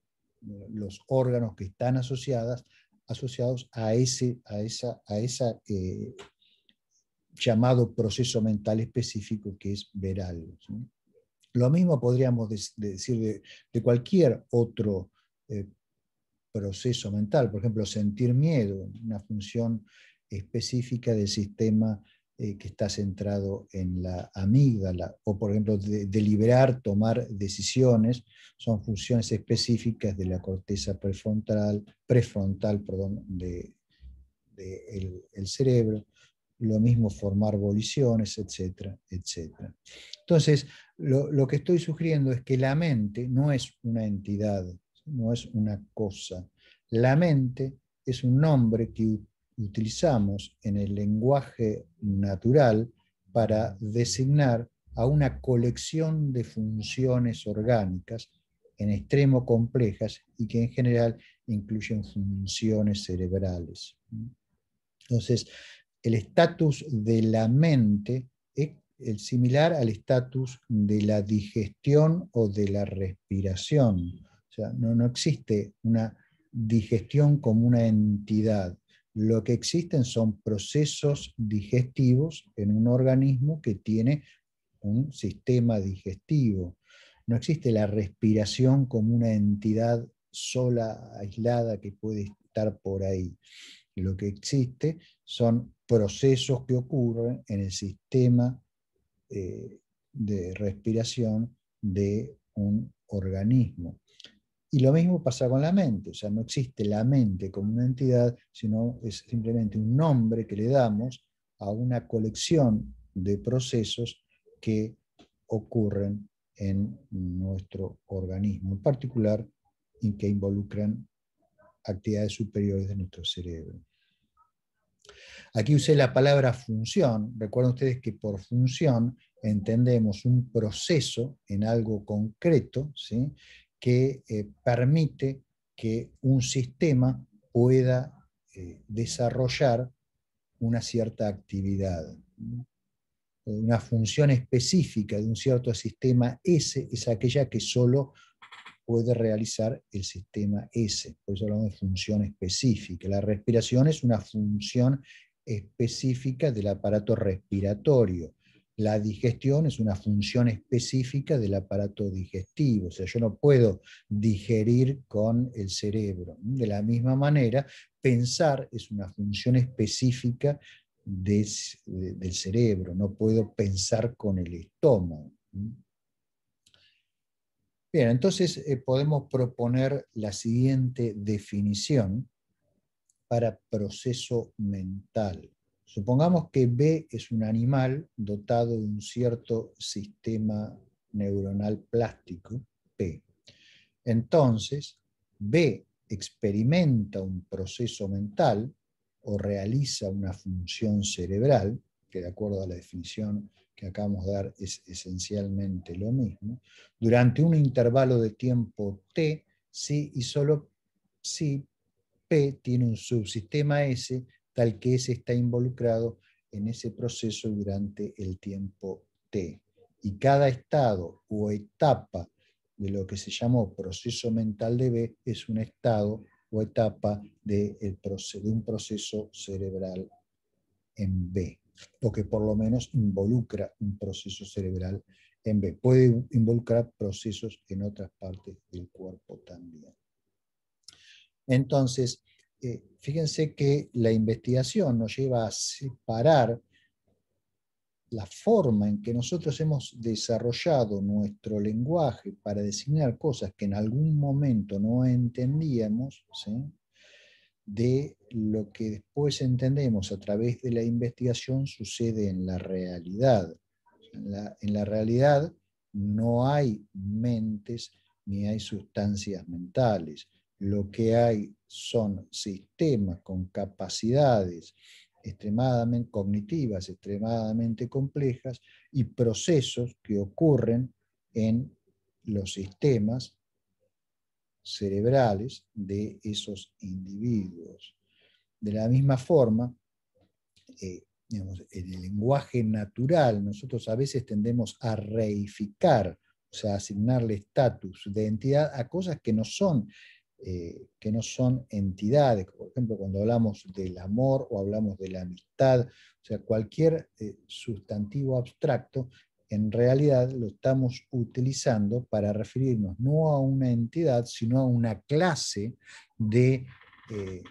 los órganos que están asociadas, asociados a ese a esa, a esa, llamado proceso mental específico que es ver algo. Lo mismo podríamos decir de, cualquier otro eh, proceso mental, por ejemplo, sentir miedo, una función específica del sistema eh, que está centrado en la amígdala, o por ejemplo, deliberar, tomar decisiones, son funciones específicas de la corteza prefrontal, prefrontal el cerebro lo mismo formar voliciones, etcétera, etcétera. Entonces, lo, lo, que estoy sugiriendo es que la mente no es una entidad, no es una cosa. La mente es un nombre que utilizamos en el lenguaje natural para designar a una colección de funciones orgánicas en extremo complejas y que en general incluyen funciones cerebrales. Entonces, el estatus de la mente es similar al estatus de la digestión o de la respiración. O sea, no, no existe una digestión como una entidad. Lo que existen son procesos digestivos en un organismo que tiene un sistema digestivo. No existe la respiración como una entidad sola, aislada, que puede estar por ahí. Lo que existe son procesos que ocurren en el sistema eh, de respiración de un organismo. Y lo mismo pasa con la mente, o sea, no existe la mente como una entidad, sino es simplemente un nombre que le damos a una colección de procesos que ocurren en nuestro organismo, en particular y que involucran actividades superiores de nuestro cerebro. Aquí usé la palabra función. Recuerden ustedes que por función entendemos un proceso en algo concreto que eh, permite que un sistema pueda eh, desarrollar una cierta actividad. Una función específica de un cierto sistema S es aquella que solo puede realizar el sistema S. Por eso hablamos de función específica. La respiración es una función específica del aparato respiratorio. La digestión es una función específica del aparato digestivo, o sea, yo no puedo digerir con el cerebro. De la misma manera, pensar es una función específica del cerebro, no puedo pensar con el estómago. Bien, entonces eh, podemos proponer la siguiente definición para proceso mental. Supongamos que B es un animal dotado de un cierto sistema neuronal plástico, P. Entonces, B experimenta un proceso mental o realiza una función cerebral, que de acuerdo a la definición que acabamos de dar es esencialmente lo mismo, durante un intervalo de tiempo T, si y solo si P tiene un subsistema S, tal que S está involucrado en ese proceso durante el tiempo T. Y cada estado o etapa de lo que se llamó proceso mental de B es un estado o etapa de, el proceso, de un proceso cerebral en B o que por lo menos involucra un proceso cerebral en B. Puede involucrar procesos en otras partes del cuerpo también. Entonces, eh, fíjense que la investigación nos lleva a separar la forma en que nosotros hemos desarrollado nuestro lenguaje para designar cosas que en algún momento no entendíamos, ¿sí? de lo que después entendemos a través de la investigación sucede en la realidad. En la, realidad no hay mentes ni hay sustancias mentales. Lo que hay son sistemas con capacidades extremadamente cognitivas, extremadamente complejas y procesos que ocurren en los sistemas cerebrales de esos individuos. De la misma forma, eh, en el lenguaje natural, nosotros a veces tendemos a reificar, o sea, asignarle estatus de entidad a cosas que no son. Eh, que no son entidades, por ejemplo, cuando hablamos del amor o hablamos de la amistad, o sea, cualquier eh, sustantivo abstracto en realidad lo estamos utilizando para referirnos no a una entidad, sino a una clase de eh,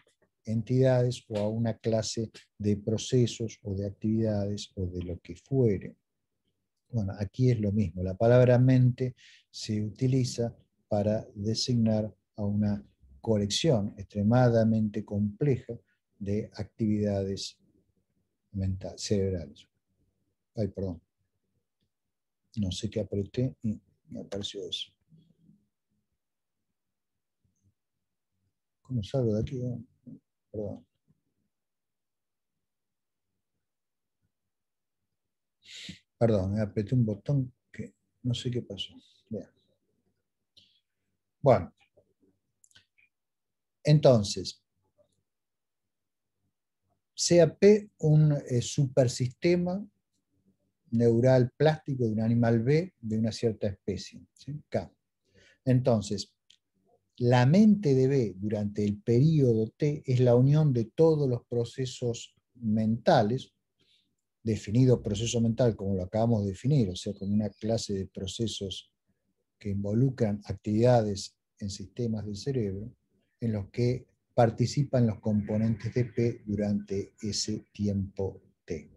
entidades o a una clase de procesos o de actividades o de lo que fuere. Bueno, aquí es lo mismo. La palabra mente se utiliza para designar a una colección extremadamente compleja de actividades mental, cerebrales. Ay, perdón. No sé qué apreté y me apareció eso. ¿Cómo salgo de aquí? Ah, perdón. Perdón, me apreté un botón que no sé qué pasó. Bueno. Entonces, CAP, un eh, supersistema neural plástico de un animal B de una cierta especie, K. Entonces, la mente de B durante el periodo T es la unión de todos los procesos mentales, definido proceso mental como lo acabamos de definir, o sea, como una clase de procesos que involucran actividades en sistemas del cerebro, en los que participan los componentes de P durante ese tiempo T.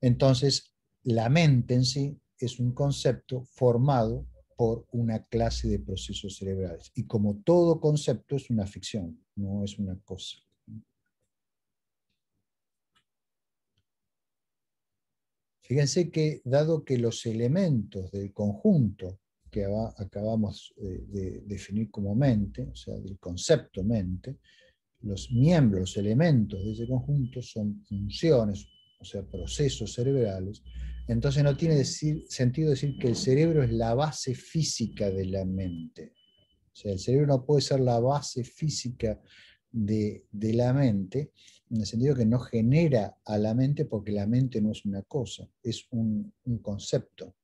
Entonces, la mente en sí es un concepto formado por una clase de procesos cerebrales. Y como todo concepto es una ficción, no es una cosa. Fíjense que dado que los elementos del conjunto que acabamos eh, de definir como mente, o sea, del concepto mente, los miembros, elementos de ese conjunto son funciones, o sea, procesos cerebrales, entonces no tiene sentido decir que el cerebro es la base física de la mente. O sea, el cerebro no puede ser la base física de, la mente, en el sentido que no genera a la mente porque la mente no es una cosa, es un concepto.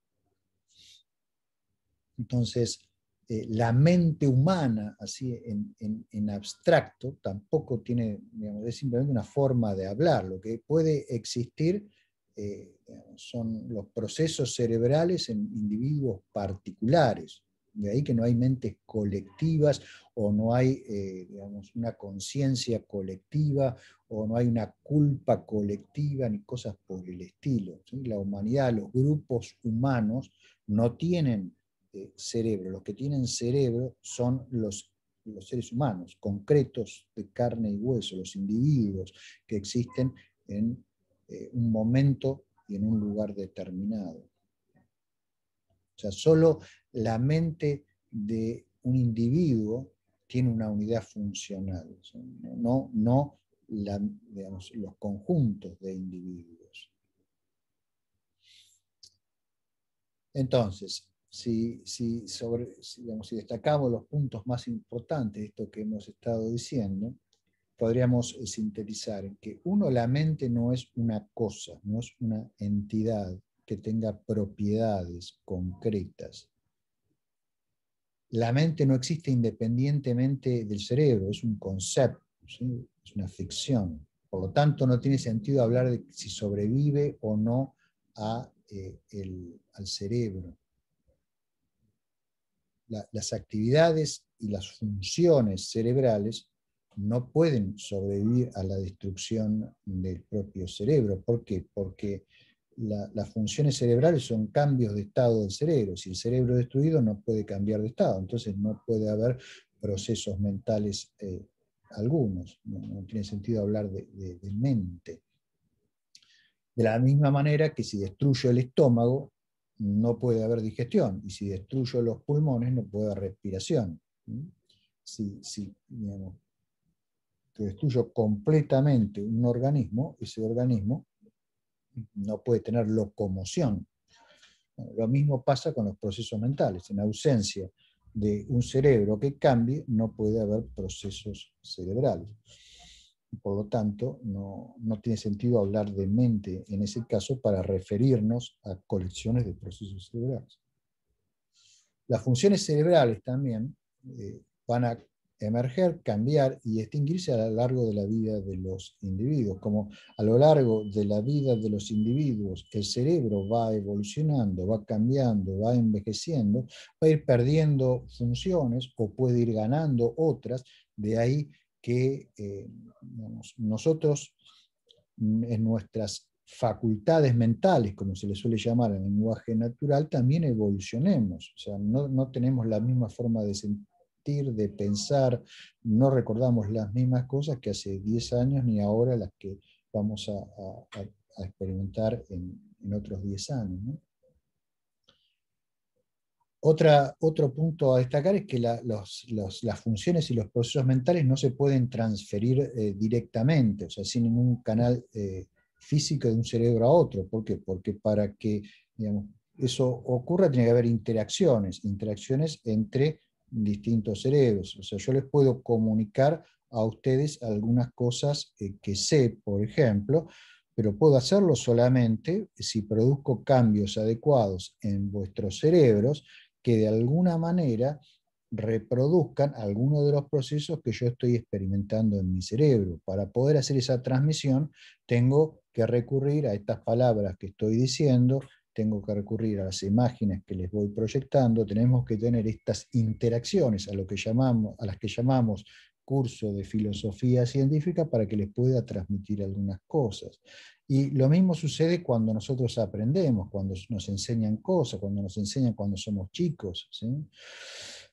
Entonces, eh, la mente humana, así en, abstracto, tampoco tiene, digamos, es simplemente una forma de hablar. Lo que puede existir eh, son los procesos cerebrales en individuos particulares. De ahí que no hay mentes colectivas o no hay eh, digamos, una conciencia colectiva o no hay una culpa colectiva ni cosas por el estilo. La humanidad, los grupos humanos no tienen este, cerebro. Los que tienen cerebro son los, los seres humanos, concretos de carne y hueso, los individuos que existen en eh, un momento y en un lugar determinado. O sea, solo la mente de un individuo tiene una unidad funcional, no, no los conjuntos de individuos. Entonces, si, destacamos los puntos más importantes de esto que hemos estado diciendo, podríamos eh, sintetizar que uno, la mente no es una cosa, no es una entidad que tenga propiedades concretas. La mente no existe independientemente del cerebro, es un concepto, es una ficción. Por lo tanto, no tiene sentido hablar de si sobrevive o no eh, al cerebro las actividades y las funciones cerebrales no pueden sobrevivir a la destrucción del propio cerebro. ¿Por qué? Porque las funciones cerebrales son cambios de estado del cerebro. Si el cerebro es destruido no puede cambiar de estado, entonces no puede haber procesos mentales eh, algunos. No, tiene sentido hablar de, de mente. De la misma manera que si destruyo el estómago, no puede haber digestión. Y si destruyo los pulmones, no puede haber respiración. Si, destruyo completamente un organismo, ese organismo no puede tener locomoción. Lo mismo pasa con los procesos mentales. En ausencia de un cerebro que cambie, no puede haber procesos cerebrales. Por lo tanto, no, no, tiene sentido hablar de mente en ese caso para referirnos a colecciones de procesos cerebrales. Las funciones cerebrales también eh, van a emerger, cambiar y extinguirse a lo largo de la vida de los individuos. Como a lo largo de la vida de los individuos el cerebro va evolucionando, va cambiando, va envejeciendo, va a ir perdiendo funciones o puede ir ganando otras, de ahí que eh, nosotros mm, en nuestras facultades mentales, como se le suele llamar en lenguaje natural, también evolucionemos. O sea, no, tenemos la misma forma de sentir, de pensar, no recordamos las mismas cosas que hace 10 años ni ahora las que vamos a, experimentar en, en, otros 10 años. ¿no? otro punto a destacar es que las funciones y los procesos mentales no se pueden transferir eh, directamente, o sea, sin ningún canal eh, físico de un cerebro a otro. ¿Por qué? Porque para que eso ocurra tiene que haber interacciones, interacciones entre distintos cerebros. O sea, yo les puedo comunicar a ustedes algunas cosas eh, que sé, por ejemplo, pero puedo hacerlo solamente si produzco cambios adecuados en vuestros cerebros que de alguna manera reproduzcan algunos de los procesos que yo estoy experimentando en mi cerebro. Para poder hacer esa transmisión, tengo que recurrir a estas palabras que estoy diciendo, tengo que recurrir a las imágenes que les voy proyectando, tenemos que tener estas interacciones a, lo que llamamos, a las que llamamos curso de filosofía científica para que les pueda transmitir algunas cosas. Y lo mismo sucede cuando nosotros aprendemos, cuando nos enseñan cosas, cuando nos enseñan cuando somos chicos,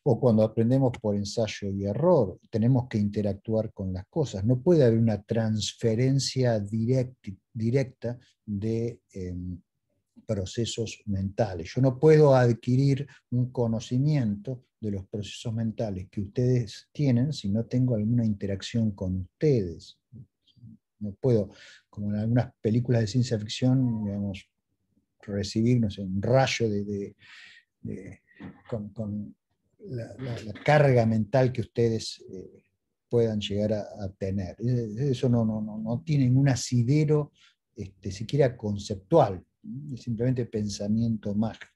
o cuando aprendemos por ensayo y error. Tenemos que interactuar con las cosas. No puede haber una transferencia directa de... Em, procesos mentales. Yo no puedo adquirir un conocimiento de los procesos mentales que ustedes tienen si no tengo alguna interacción con ustedes. No puedo, como en algunas películas de ciencia ficción, digamos, recibir un rayo de, con, la, carga mental que ustedes eh, puedan llegar a, tener. Eh, eso no, no, no, no tiene ningún asidero, este, siquiera conceptual simplemente pensamiento mágico.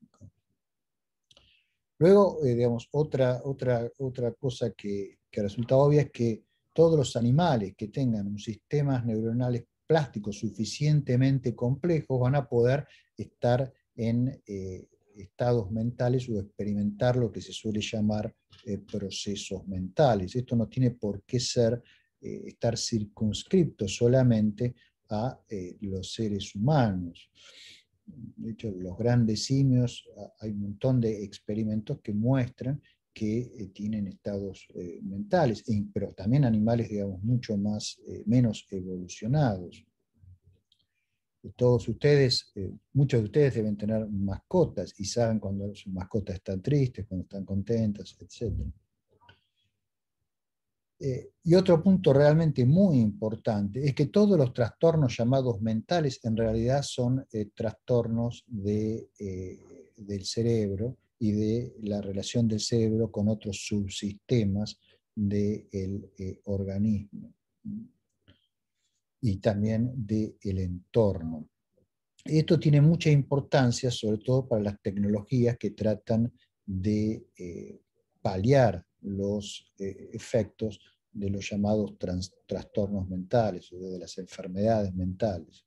Luego, eh, digamos, otra, otra, otra cosa que, resulta obvia es que todos los animales que tengan sistemas neuronales plásticos suficientemente complejos van a poder estar en eh, estados mentales o experimentar lo que se suele llamar eh, procesos mentales. Esto no tiene por qué ser estar circunscripto solamente a eh, los seres humanos. De hecho, los grandes simios, hay un montón de experimentos que muestran que eh, tienen estados eh, mentales, pero también animales, digamos, mucho más, menos evolucionados. Todos ustedes, muchos de ustedes deben tener mascotas y saben cuando sus mascotas están tristes, cuando están contentas, etcétera. Eh, y otro punto realmente muy importante es que todos los trastornos llamados mentales en realidad son eh, trastornos eh, del cerebro y de la relación del cerebro con otros subsistemas del organismo y también del entorno. Esto tiene mucha importancia, sobre todo para las tecnologías que tratan de paliar los eh, efectos de los llamados trastornos mentales o de las enfermedades mentales.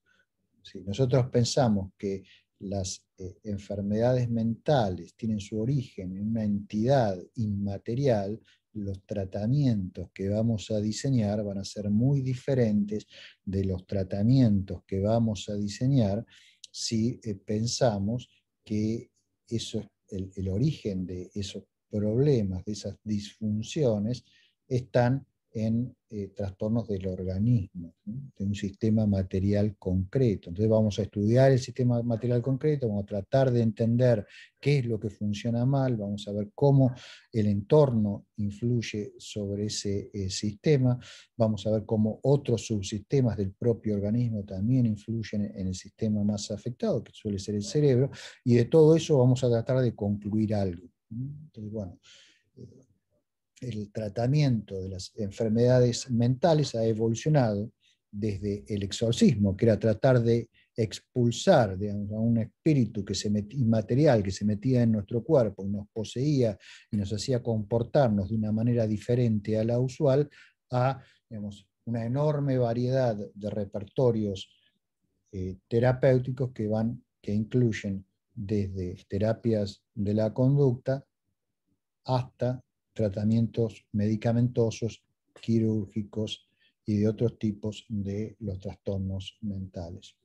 Si nosotros pensamos que las eh, enfermedades mentales tienen su origen en una entidad inmaterial, los tratamientos que vamos a diseñar van a ser muy diferentes de los tratamientos que vamos a diseñar si eh, pensamos que eso, el, el origen de esos problemas, de esas disfunciones, están en eh, trastornos del organismo, de un sistema material concreto. Entonces vamos a estudiar el sistema material concreto, vamos a tratar de entender qué es lo que funciona mal, vamos a ver cómo el entorno influye sobre ese eh, sistema, vamos a ver cómo otros subsistemas del propio organismo también influyen en el sistema más afectado, que suele ser el cerebro, y de todo eso vamos a tratar de concluir algo. Entonces, bueno, eh, el tratamiento de las enfermedades mentales ha evolucionado desde el exorcismo, que era tratar de expulsar digamos, a un espíritu que se inmaterial que se metía en nuestro cuerpo y nos poseía y nos hacía comportarnos de una manera diferente a la usual, a una enorme variedad de repertorios eh, terapéuticos que, van, que incluyen desde terapias de la conducta hasta tratamientos medicamentosos, quirúrgicos y de otros tipos de los trastornos mentales.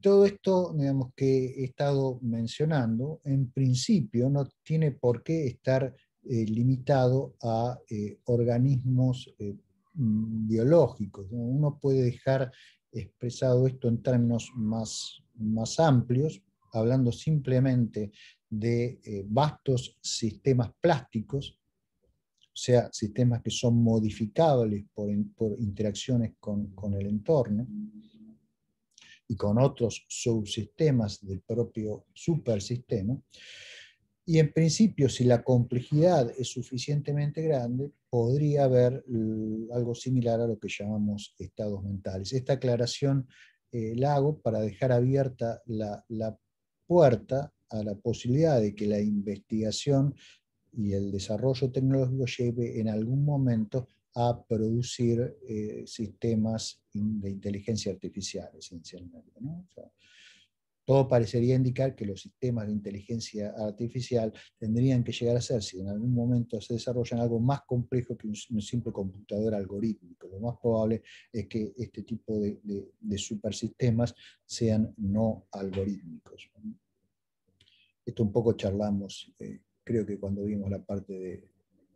Todo esto, digamos, que he estado mencionando, en principio no tiene por qué estar eh, limitado a eh, organismos eh, mm, biológicos. Uno puede dejar expresado esto en términos más más amplios, hablando simplemente de eh, vastos sistemas plásticos, o sea, sistemas que son modificables por, interacciones con, con, el entorno y con otros subsistemas del propio supersistema. Y en principio, si la complejidad es suficientemente grande, podría haber algo similar a lo que llamamos estados mentales. Esta aclaración eh, Lago para dejar abierta la, puerta a la posibilidad de que la investigación y el desarrollo tecnológico lleve en algún momento a producir eh, sistemas de inteligencia artificial, esencialmente. Todo parecería indicar que los sistemas de inteligencia artificial tendrían que llegar a ser, si en algún momento se desarrollan, algo más complejo que un, simple computador algorítmico. Lo más probable es que este tipo de, supersistemas sean no algorítmicos. Esto un poco charlamos, eh, creo que cuando vimos la parte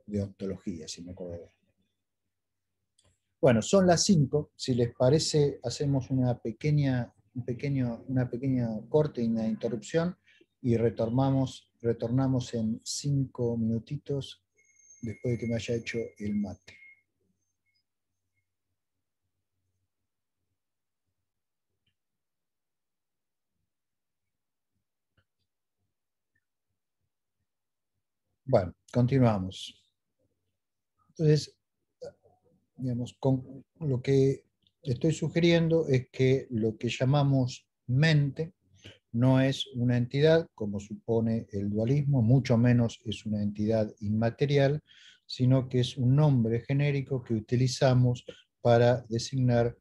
de, ontología, si me acuerdo Bueno, son las cinco. Si les parece, hacemos una pequeña pequeño, una pequeña corte y una interrupción y retornamos, retornamos en cinco minutitos después de que me haya hecho el mate. Bueno, continuamos. Entonces, digamos, con lo que estoy sugiriendo es que lo que llamamos mente no es una entidad, como supone el dualismo, mucho menos es una entidad inmaterial, sino que es un nombre genérico que utilizamos para designar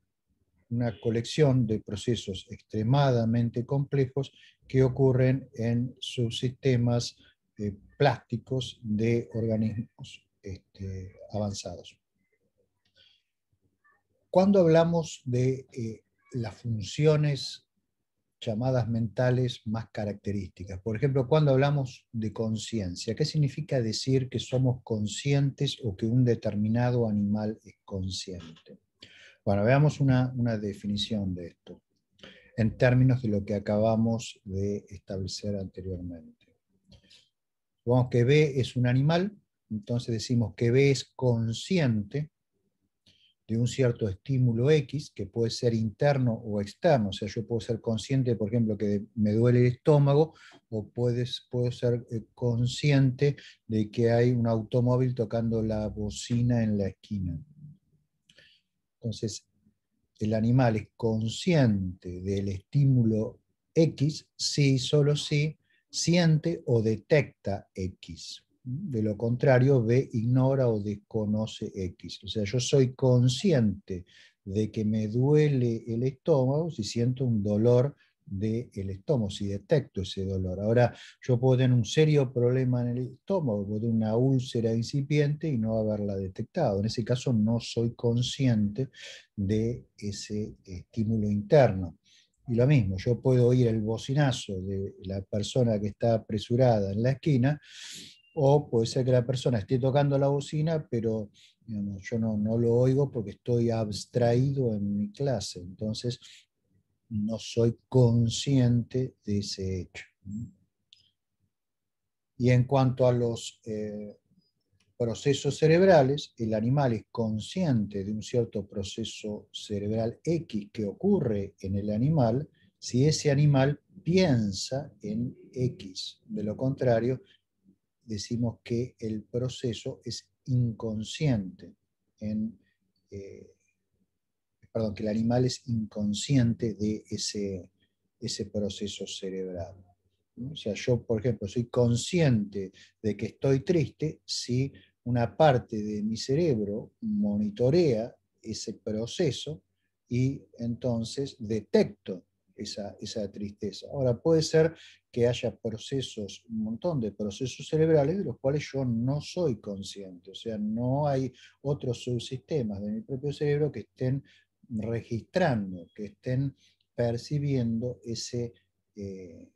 una colección de procesos extremadamente complejos que ocurren en subsistemas eh, plásticos de organismos este, avanzados. Cuando hablamos de eh, las funciones llamadas mentales más características, por ejemplo, cuando hablamos de conciencia, ¿qué significa decir que somos conscientes o que un determinado animal es consciente? Bueno, veamos una, una definición de esto en términos de lo que acabamos de establecer anteriormente. Supongamos que B es un animal, entonces decimos que B es consciente de un cierto estímulo X, que puede ser interno o externo. O sea, yo puedo ser consciente, por ejemplo, que me duele el estómago, o puedes, puedo ser eh, consciente de que hay un automóvil tocando la bocina en la esquina. Entonces, el animal es consciente del estímulo X si y solo si siente o detecta X. De lo contrario, B ignora o desconoce X. O sea, yo soy consciente de que me duele el estómago si siento un dolor del estómago, si detecto ese dolor. Ahora, yo puedo tener un serio problema en el estómago, puedo tener una úlcera incipiente y no haberla detectado. En ese caso, no soy consciente de ese estímulo interno. Y lo mismo, yo puedo oír el bocinazo de la persona que está apresurada en la esquina o puede ser que la persona esté tocando la bocina, pero yo no, lo oigo porque estoy abstraído en mi clase, entonces no soy consciente de ese hecho. Y en cuanto a los eh, procesos cerebrales, el animal es consciente de un cierto proceso cerebral X que ocurre en el animal si ese animal piensa en X. De lo contrario, decimos que el proceso es inconsciente, en, eh, perdón, que el animal es inconsciente de ese, ese proceso cerebral. O sea, yo, por ejemplo, soy consciente de que estoy triste si una parte de mi cerebro monitorea ese proceso y entonces detecto esa, tristeza. Ahora, puede ser que haya procesos, un montón de procesos cerebrales de los cuales yo no soy consciente, o sea, no hay otros subsistemas de mi propio cerebro que estén registrando, que estén percibiendo ese, eh,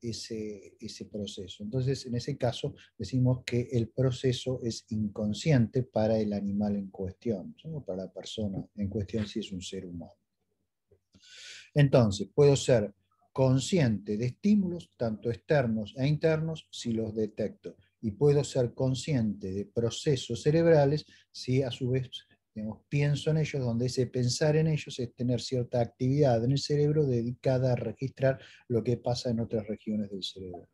ese, proceso. Entonces, en ese caso, decimos que el proceso es inconsciente para el animal en cuestión, o para la persona en cuestión si es un ser humano. Entonces, puedo ser consciente de estímulos, tanto externos e internos, si los detecto. Y puedo ser consciente de procesos cerebrales si a su vez pienso en ellos, donde ese pensar en ellos es tener cierta actividad en el cerebro dedicada a registrar lo que pasa en otras regiones del cerebro.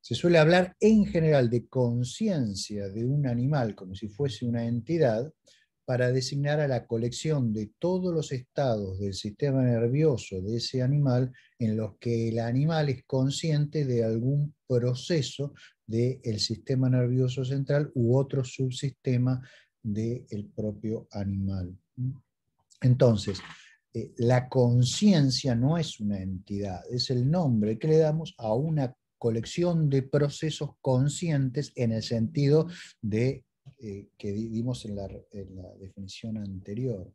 Se suele hablar en general de conciencia de un animal como si fuese una entidad, para designar a la colección de todos los estados del sistema nervioso de ese animal en los que el animal es consciente de algún proceso del sistema nervioso central u otro subsistema del propio animal. Entonces, eh, la conciencia no es una entidad, es el nombre que le damos a una colección de procesos conscientes en el sentido de eh, que dimos en la, definición anterior.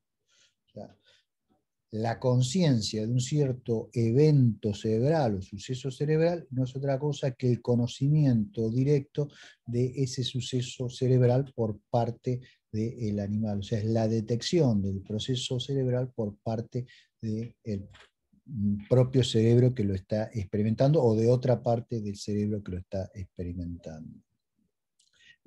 la conciencia de un cierto evento cerebral o suceso cerebral no es otra cosa que el conocimiento directo de ese suceso cerebral por parte del animal. O sea, es la detección del proceso cerebral por parte del propio cerebro que lo está experimentando o de otra parte del cerebro que lo está experimentando.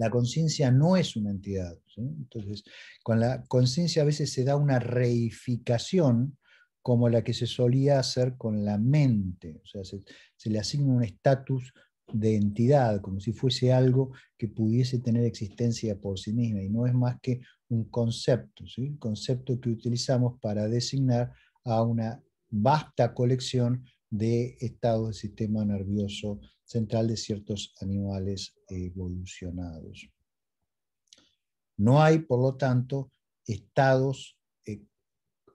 La conciencia no es una entidad. Entonces, con la conciencia a veces se da una reificación como la que se solía hacer con la mente. O sea, se, le asigna un estatus de entidad, como si fuese algo que pudiese tener existencia por sí misma, y no es más que un concepto, un concepto que utilizamos para designar a una vasta colección de estados del sistema nervioso central de ciertos animales evolucionados. No hay, por lo tanto, estados, eh,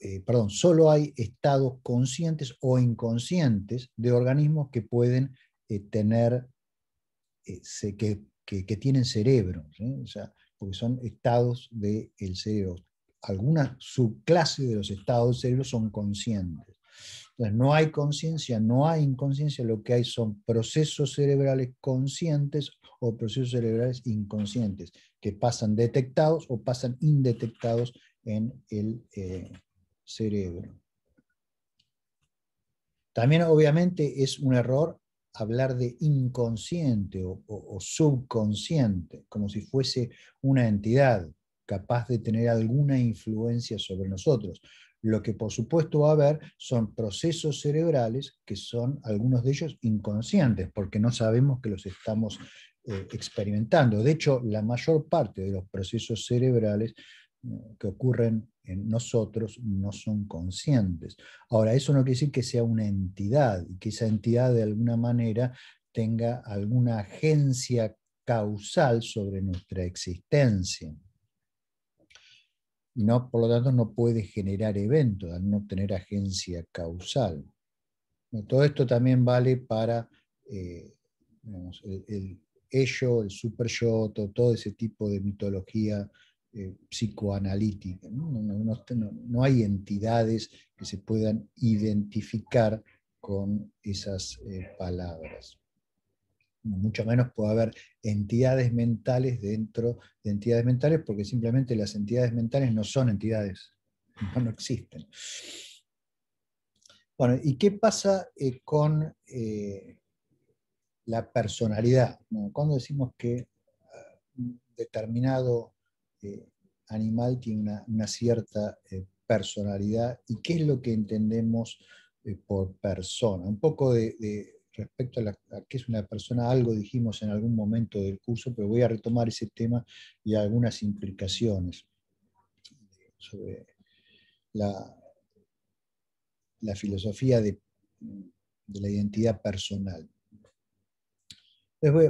eh, perdón, solo hay estados conscientes o inconscientes de organismos que pueden eh, tener, que, tienen cerebro, o sea, porque son estados del el cerebro. Alguna subclases de los estados del cerebro son conscientes. Entonces, no hay conciencia, no hay inconsciencia, lo que hay son procesos cerebrales conscientes o procesos cerebrales inconscientes, que pasan detectados o pasan indetectados en el eh, cerebro. También obviamente es un error hablar de inconsciente o, subconsciente, como si fuese una entidad capaz de tener alguna influencia sobre nosotros. Lo que por supuesto va a haber son procesos cerebrales que son algunos de ellos inconscientes, porque no sabemos que los estamos eh, experimentando. De hecho, la mayor parte de los procesos cerebrales eh, que ocurren en nosotros no son conscientes. Ahora, eso no quiere decir que sea una entidad y que esa entidad de alguna manera tenga alguna agencia causal sobre nuestra existencia y no, por lo tanto no puede generar eventos, al no tener agencia causal. Todo esto también vale para eh, el, ello, el super yo, todo, ese tipo de mitología eh, psicoanalítica. ¿no? No, hay entidades que se puedan identificar con esas eh, palabras mucho menos puede haber entidades mentales dentro de entidades mentales, porque simplemente las entidades mentales no son entidades, no, existen. Bueno, ¿y qué pasa eh, con eh, la personalidad? cuando decimos que ah, determinado eh, animal tiene una, cierta personalidad, ¿y qué es lo que entendemos por persona? Un poco de respecto a, qué es una persona, algo dijimos en algún momento del curso, pero voy a retomar ese tema y algunas implicaciones eh, sobre la, filosofía de, la identidad personal.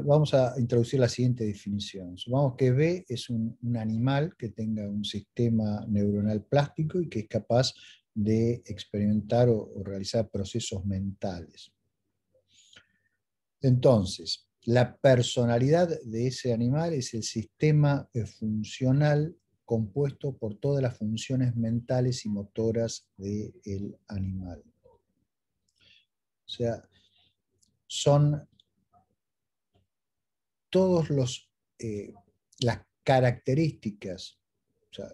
vamos a introducir la siguiente definición. Supongamos que B es un, animal que tenga un sistema neuronal plástico y que es capaz de experimentar o realizar procesos mentales. Entonces, la personalidad de ese animal es el sistema eh, funcional compuesto por todas las funciones mentales y motoras del animal. O sea, son todas eh, las características, o sea,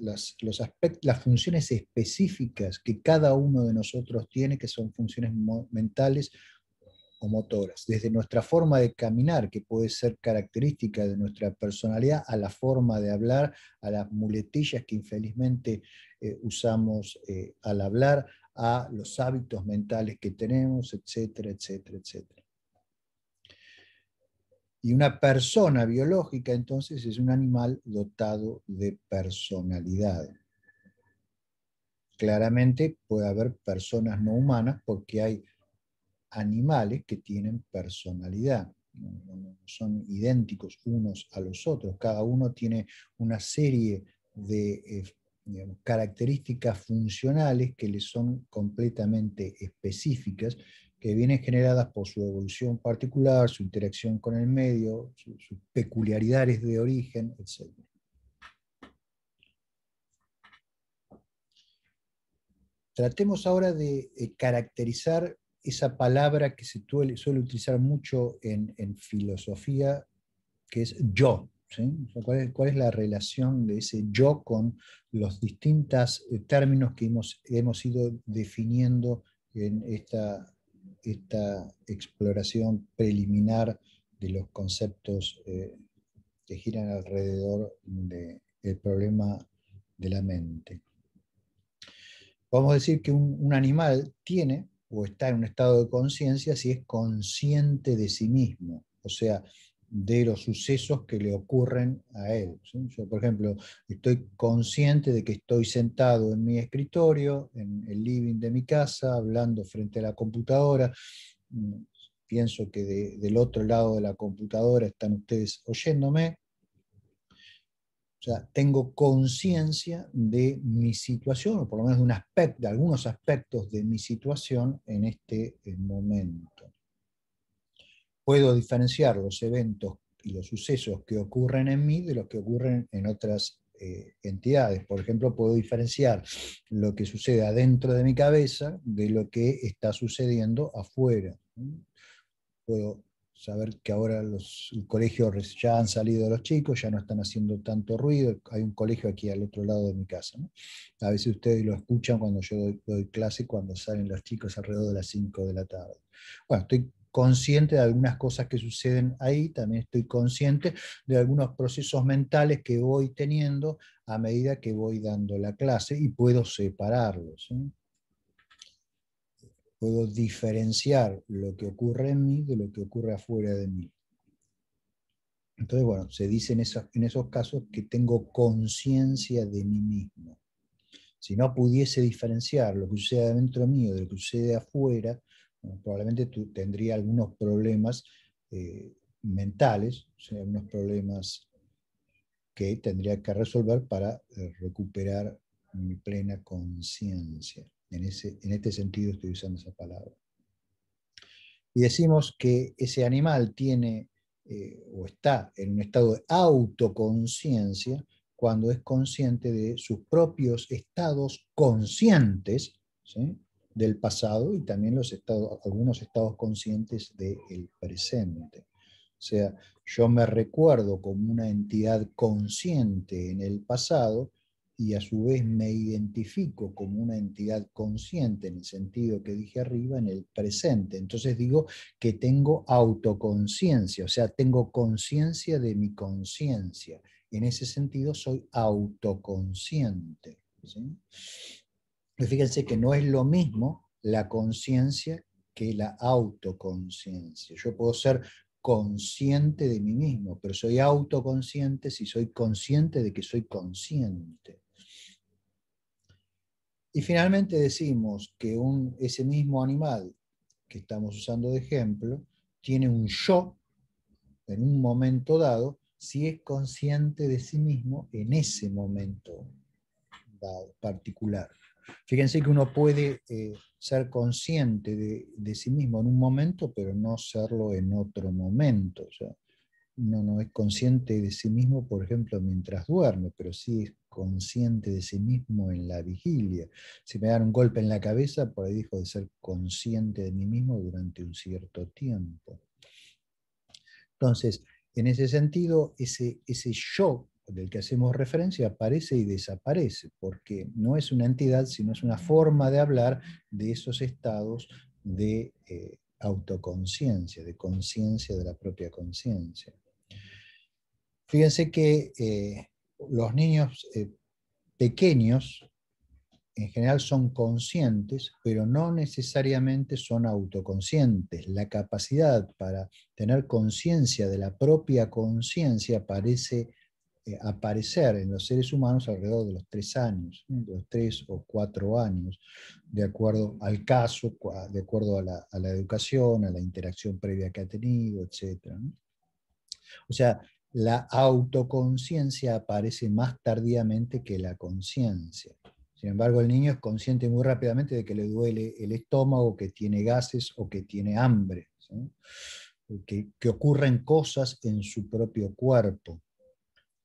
las funciones específicas que cada uno de nosotros tiene, que son funciones mentales, motoras, desde nuestra forma de caminar, que puede ser característica de nuestra personalidad, a la forma de hablar, a las muletillas que infelizmente eh, usamos eh, al hablar, a los hábitos mentales que tenemos, etcétera, etcétera, etcétera. Y una persona biológica entonces es un animal dotado de personalidad. Claramente puede haber personas no humanas porque hay animales que tienen personalidad, no son idénticos unos a los otros, cada uno tiene una serie de eh, características funcionales que le son completamente específicas, que vienen generadas por su evolución particular, su interacción con el medio, sus peculiaridades de origen, etc. Tratemos ahora de eh, caracterizar esa palabra que se suele, utilizar mucho en, filosofía, que es yo. ¿cuál, es, la relación de ese yo con los distintos eh, términos que hemos, hemos ido definiendo en esta, esta exploración preliminar de los conceptos eh, que giran alrededor del problema de la mente? vamos a decir que un animal tiene o está en un estado de conciencia si es consciente de sí mismo, o sea, de los sucesos que le ocurren a él. Yo, por ejemplo, estoy consciente de que estoy sentado en mi escritorio, en el living de mi casa, hablando frente a la computadora. Mm, pienso que del otro lado de la computadora están ustedes oyéndome. O sea, tengo conciencia de mi situación, o por lo menos de, algunos aspectos de mi situación en este eh, momento. Puedo diferenciar los eventos y los sucesos que ocurren en mí de los que ocurren en otras eh, entidades. Por ejemplo, puedo diferenciar lo que sucede adentro de mi cabeza de lo que está sucediendo afuera. Puedo saber que ahora los colegios ya han salido los chicos, ya no están haciendo tanto ruido, hay un colegio aquí al otro lado de mi casa. A veces ustedes lo escuchan cuando yo doy, clase, cuando salen los chicos alrededor de las 5 de la tarde. Bueno, estoy consciente de algunas cosas que suceden ahí, también estoy consciente de algunos procesos mentales que voy teniendo a medida que voy dando la clase y puedo separarlos puedo diferenciar lo que ocurre en mí de lo que ocurre afuera de mí. Entonces, bueno, se dice en, esos casos que tengo conciencia de mí mismo. Si no pudiese diferenciar lo que sucede dentro mío de lo que sucede afuera, probablemente tendría algunos problemas eh, mentales, o sea, algunos problemas que tendría que resolver para eh, recuperar mi plena conciencia. En, ese, este sentido estoy usando esa palabra. Y decimos que ese animal tiene eh, o está en un estado de autoconciencia cuando es consciente de sus propios estados conscientes del pasado y también los estados, algunos estados conscientes del presente. O sea, yo me recuerdo como una entidad consciente en el pasado, y a su vez me identifico como una entidad consciente en el sentido que dije arriba, en el presente. Entonces digo que tengo autoconciencia, o sea, tengo conciencia de mi conciencia. En ese sentido soy autoconsciente. Fíjense que no es lo mismo la conciencia que la autoconciencia. Yo puedo ser consciente de mí mismo, pero soy autoconsciente si soy consciente de que soy consciente. Y finalmente decimos que ese mismo animal que estamos usando de ejemplo tiene un yo en un momento dado si es consciente de sí mismo en ese momento dado, particular. Fíjense que uno puede eh, ser consciente de, sí mismo en un momento, pero no serlo en otro momento no es consciente de sí mismo, por ejemplo, mientras duerme, pero sí es consciente de sí mismo en la vigilia. Si me dan un golpe en la cabeza, por ahí dijo de ser consciente de mí mismo durante un cierto tiempo. Entonces, en ese sentido, ese, ese yo del que hacemos referencia aparece y desaparece, porque no es una entidad, sino es una forma de hablar de esos estados de eh, autoconciencia, de conciencia de la propia conciencia. Fíjense que eh, los niños eh, pequeños en general son conscientes, pero no necesariamente son autoconscientes. La capacidad para tener conciencia de la propia conciencia parece eh, aparecer en los seres humanos alrededor de los tres años, de los tres o cuatro años, de acuerdo al caso, de acuerdo a la, educación, a la interacción previa que ha tenido, etc. O sea, la autoconciencia aparece más tardíamente que la conciencia. Sin embargo, el niño es consciente muy rápidamente de que le duele el estómago, que tiene gases o que tiene hambre, que, ocurren cosas en su propio cuerpo.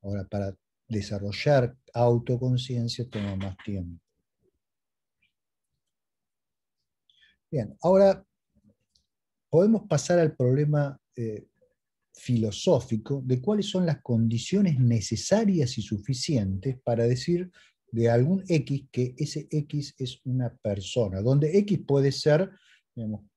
Ahora, para desarrollar autoconciencia toma más tiempo. Bien, ahora podemos pasar al problema eh, filosófico de cuáles son las condiciones necesarias y suficientes para decir de algún X que ese X es una persona, donde X puede ser un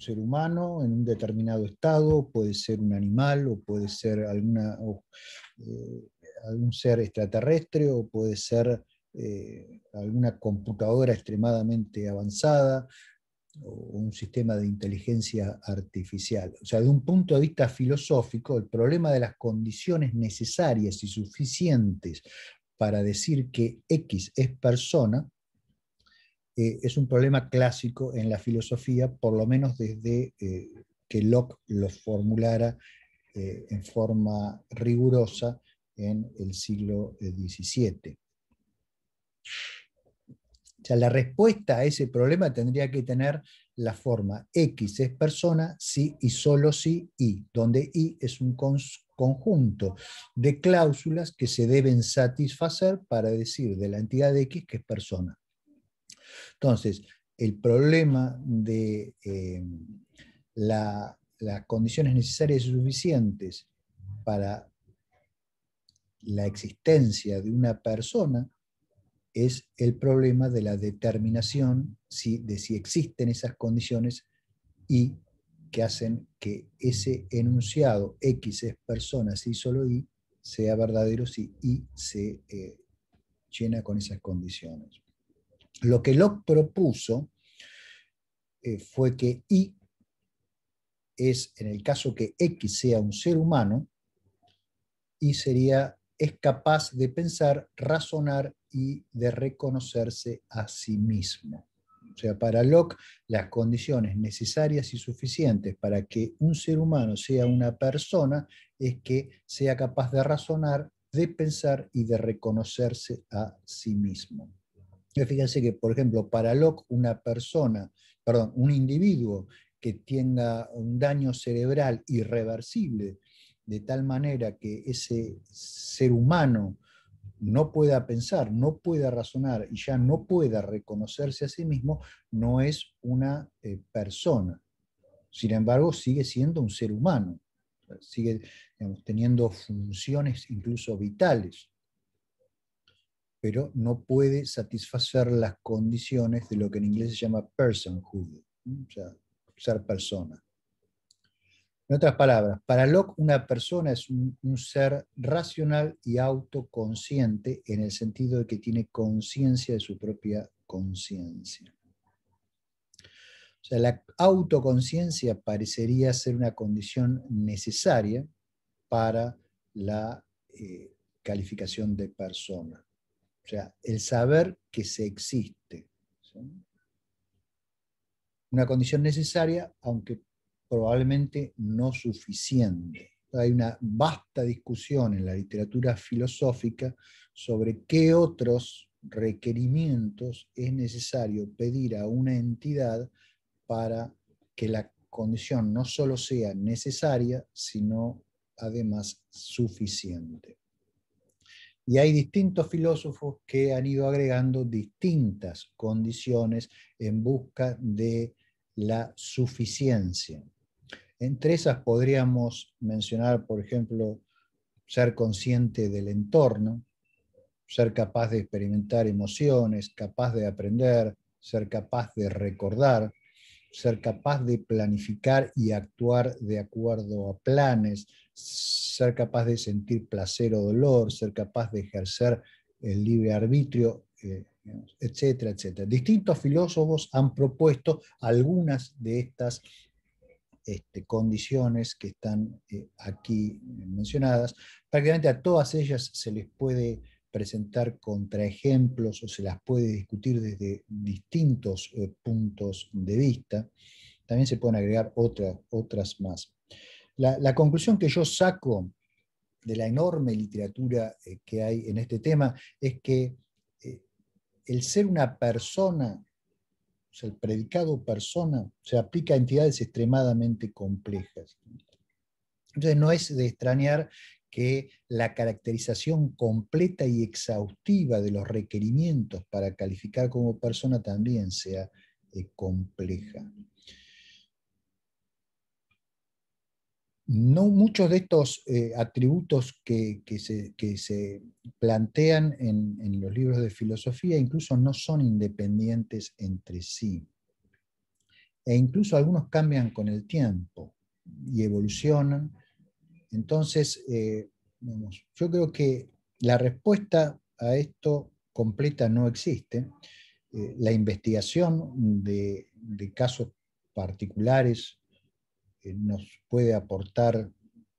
ser humano en un determinado estado, puede ser un animal o puede ser eh, algún ser extraterrestre o puede ser eh, alguna computadora extremadamente avanzada un sistema de inteligencia artificial. O sea, de un punto de vista filosófico, el problema de las condiciones necesarias y suficientes para decir que X es persona eh, es un problema clásico en la filosofía, por lo menos desde eh, que Locke lo formulara eh, en forma rigurosa en el siglo XVII. O sea, la respuesta a ese problema tendría que tener la forma X es persona, sí y solo sí y, donde y es un conjunto de cláusulas que se deben satisfacer para decir de la entidad X que es persona. Entonces, el problema de eh, las condiciones necesarias y suficientes para la existencia de una persona es el problema de la determinación si, de si existen esas condiciones y que hacen que ese enunciado X es persona si solo Y sea verdadero si Y se eh, llena con esas condiciones. Lo que Locke propuso eh, fue que Y es, en el caso que X sea un ser humano, Y sería, es capaz de pensar, razonar y de reconocerse a sí mismo. O sea, para Locke, las condiciones necesarias y suficientes para que un ser humano sea una persona es que sea capaz de razonar, de pensar y de reconocerse a sí mismo. Fíjense que, por ejemplo, para Locke, una persona, perdón, un individuo que tenga un daño cerebral irreversible, de tal manera que ese ser humano no pueda pensar, no pueda razonar y ya no pueda reconocerse a sí mismo, no es una eh, persona. Sin embargo, sigue siendo un ser humano, sigue teniendo funciones incluso vitales, pero no puede satisfacer las condiciones de lo que en inglés se llama personhood, o sea, ser persona. En otras palabras, para Locke una persona es un, ser racional y autoconsciente en el sentido de que tiene conciencia de su propia conciencia. O sea, la autoconciencia parecería ser una condición necesaria para la eh, calificación de persona. O sea, el saber que se existe. Una condición necesaria, aunque probablemente no suficiente. Hay una vasta discusión en la literatura filosófica sobre qué otros requerimientos es necesario pedir a una entidad para que la condición no solo sea necesaria, sino además suficiente. Y hay distintos filósofos que han ido agregando distintas condiciones en busca de la suficiencia. Entre esas podríamos mencionar, por ejemplo, ser consciente del entorno, ser capaz de experimentar emociones, capaz de aprender, ser capaz de recordar, ser capaz de planificar y actuar de acuerdo a planes, ser capaz de sentir placer o dolor, ser capaz de ejercer el libre arbitrio, eh, etcétera, etcétera. Distintos filósofos han propuesto algunas de estas este, condiciones que están eh, aquí mencionadas. Prácticamente a todas ellas se les puede presentar contraejemplos o se las puede discutir desde distintos eh, puntos de vista. También se pueden agregar otras más. La, conclusión que yo saco de la enorme literatura eh, que hay en este tema es que el ser una persona el predicado persona se aplica a entidades extremadamente complejas. Entonces no es de extrañar que la caracterización completa y exhaustiva de los requerimientos para calificar como persona también sea eh, compleja. no muchos de estos eh, atributos que, se, plantean en, los libros de filosofía incluso no son independientes entre sí. E incluso algunos cambian con el tiempo y evolucionan. Entonces, eh, yo creo que la respuesta a esto completa no existe. Eh, la investigación de casos particulares nos puede aportar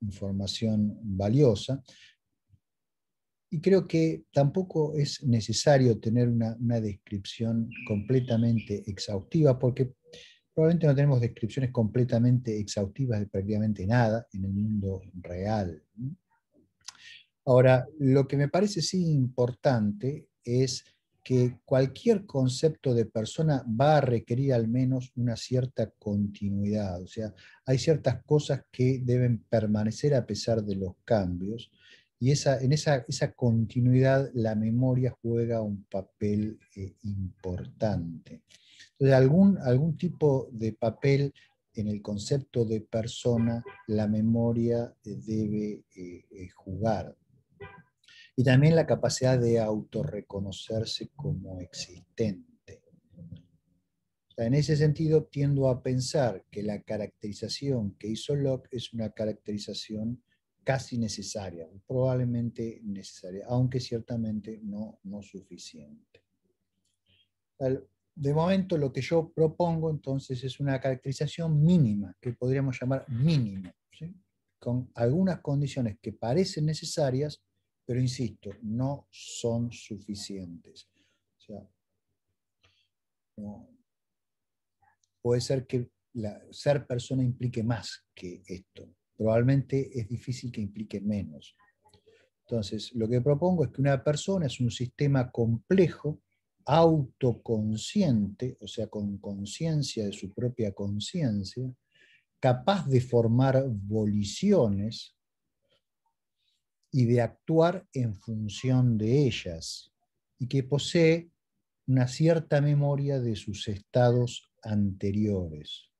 información valiosa. Y creo que tampoco es necesario tener una, descripción completamente exhaustiva, porque probablemente no tenemos descripciones completamente exhaustivas de prácticamente nada en el mundo real. Ahora, lo que me parece sí importante es que cualquier concepto de persona va a requerir al menos una cierta continuidad, o sea, hay ciertas cosas que deben permanecer a pesar de los cambios, y esa, en esa, continuidad la memoria juega un papel eh, importante. Entonces, algún, algún tipo de papel en el concepto de persona la memoria eh, debe eh, jugar y también la capacidad de autorreconocerse como existente. en ese sentido, tiendo a pensar que la caracterización que hizo Locke es una caracterización casi necesaria, probablemente necesaria, aunque ciertamente no, no suficiente. De momento lo que yo propongo entonces es una caracterización mínima, que podríamos llamar mínimo con algunas condiciones que parecen necesarias, pero insisto, no son suficientes. puede ser que ser persona implique más que esto. Probablemente es difícil que implique menos. Entonces, lo que propongo es que una persona es un sistema complejo, autoconsciente, o sea, con conciencia de su propia conciencia, capaz de formar voliciones, y de actuar en función de ellas, y que posee una cierta memoria de sus estados anteriores.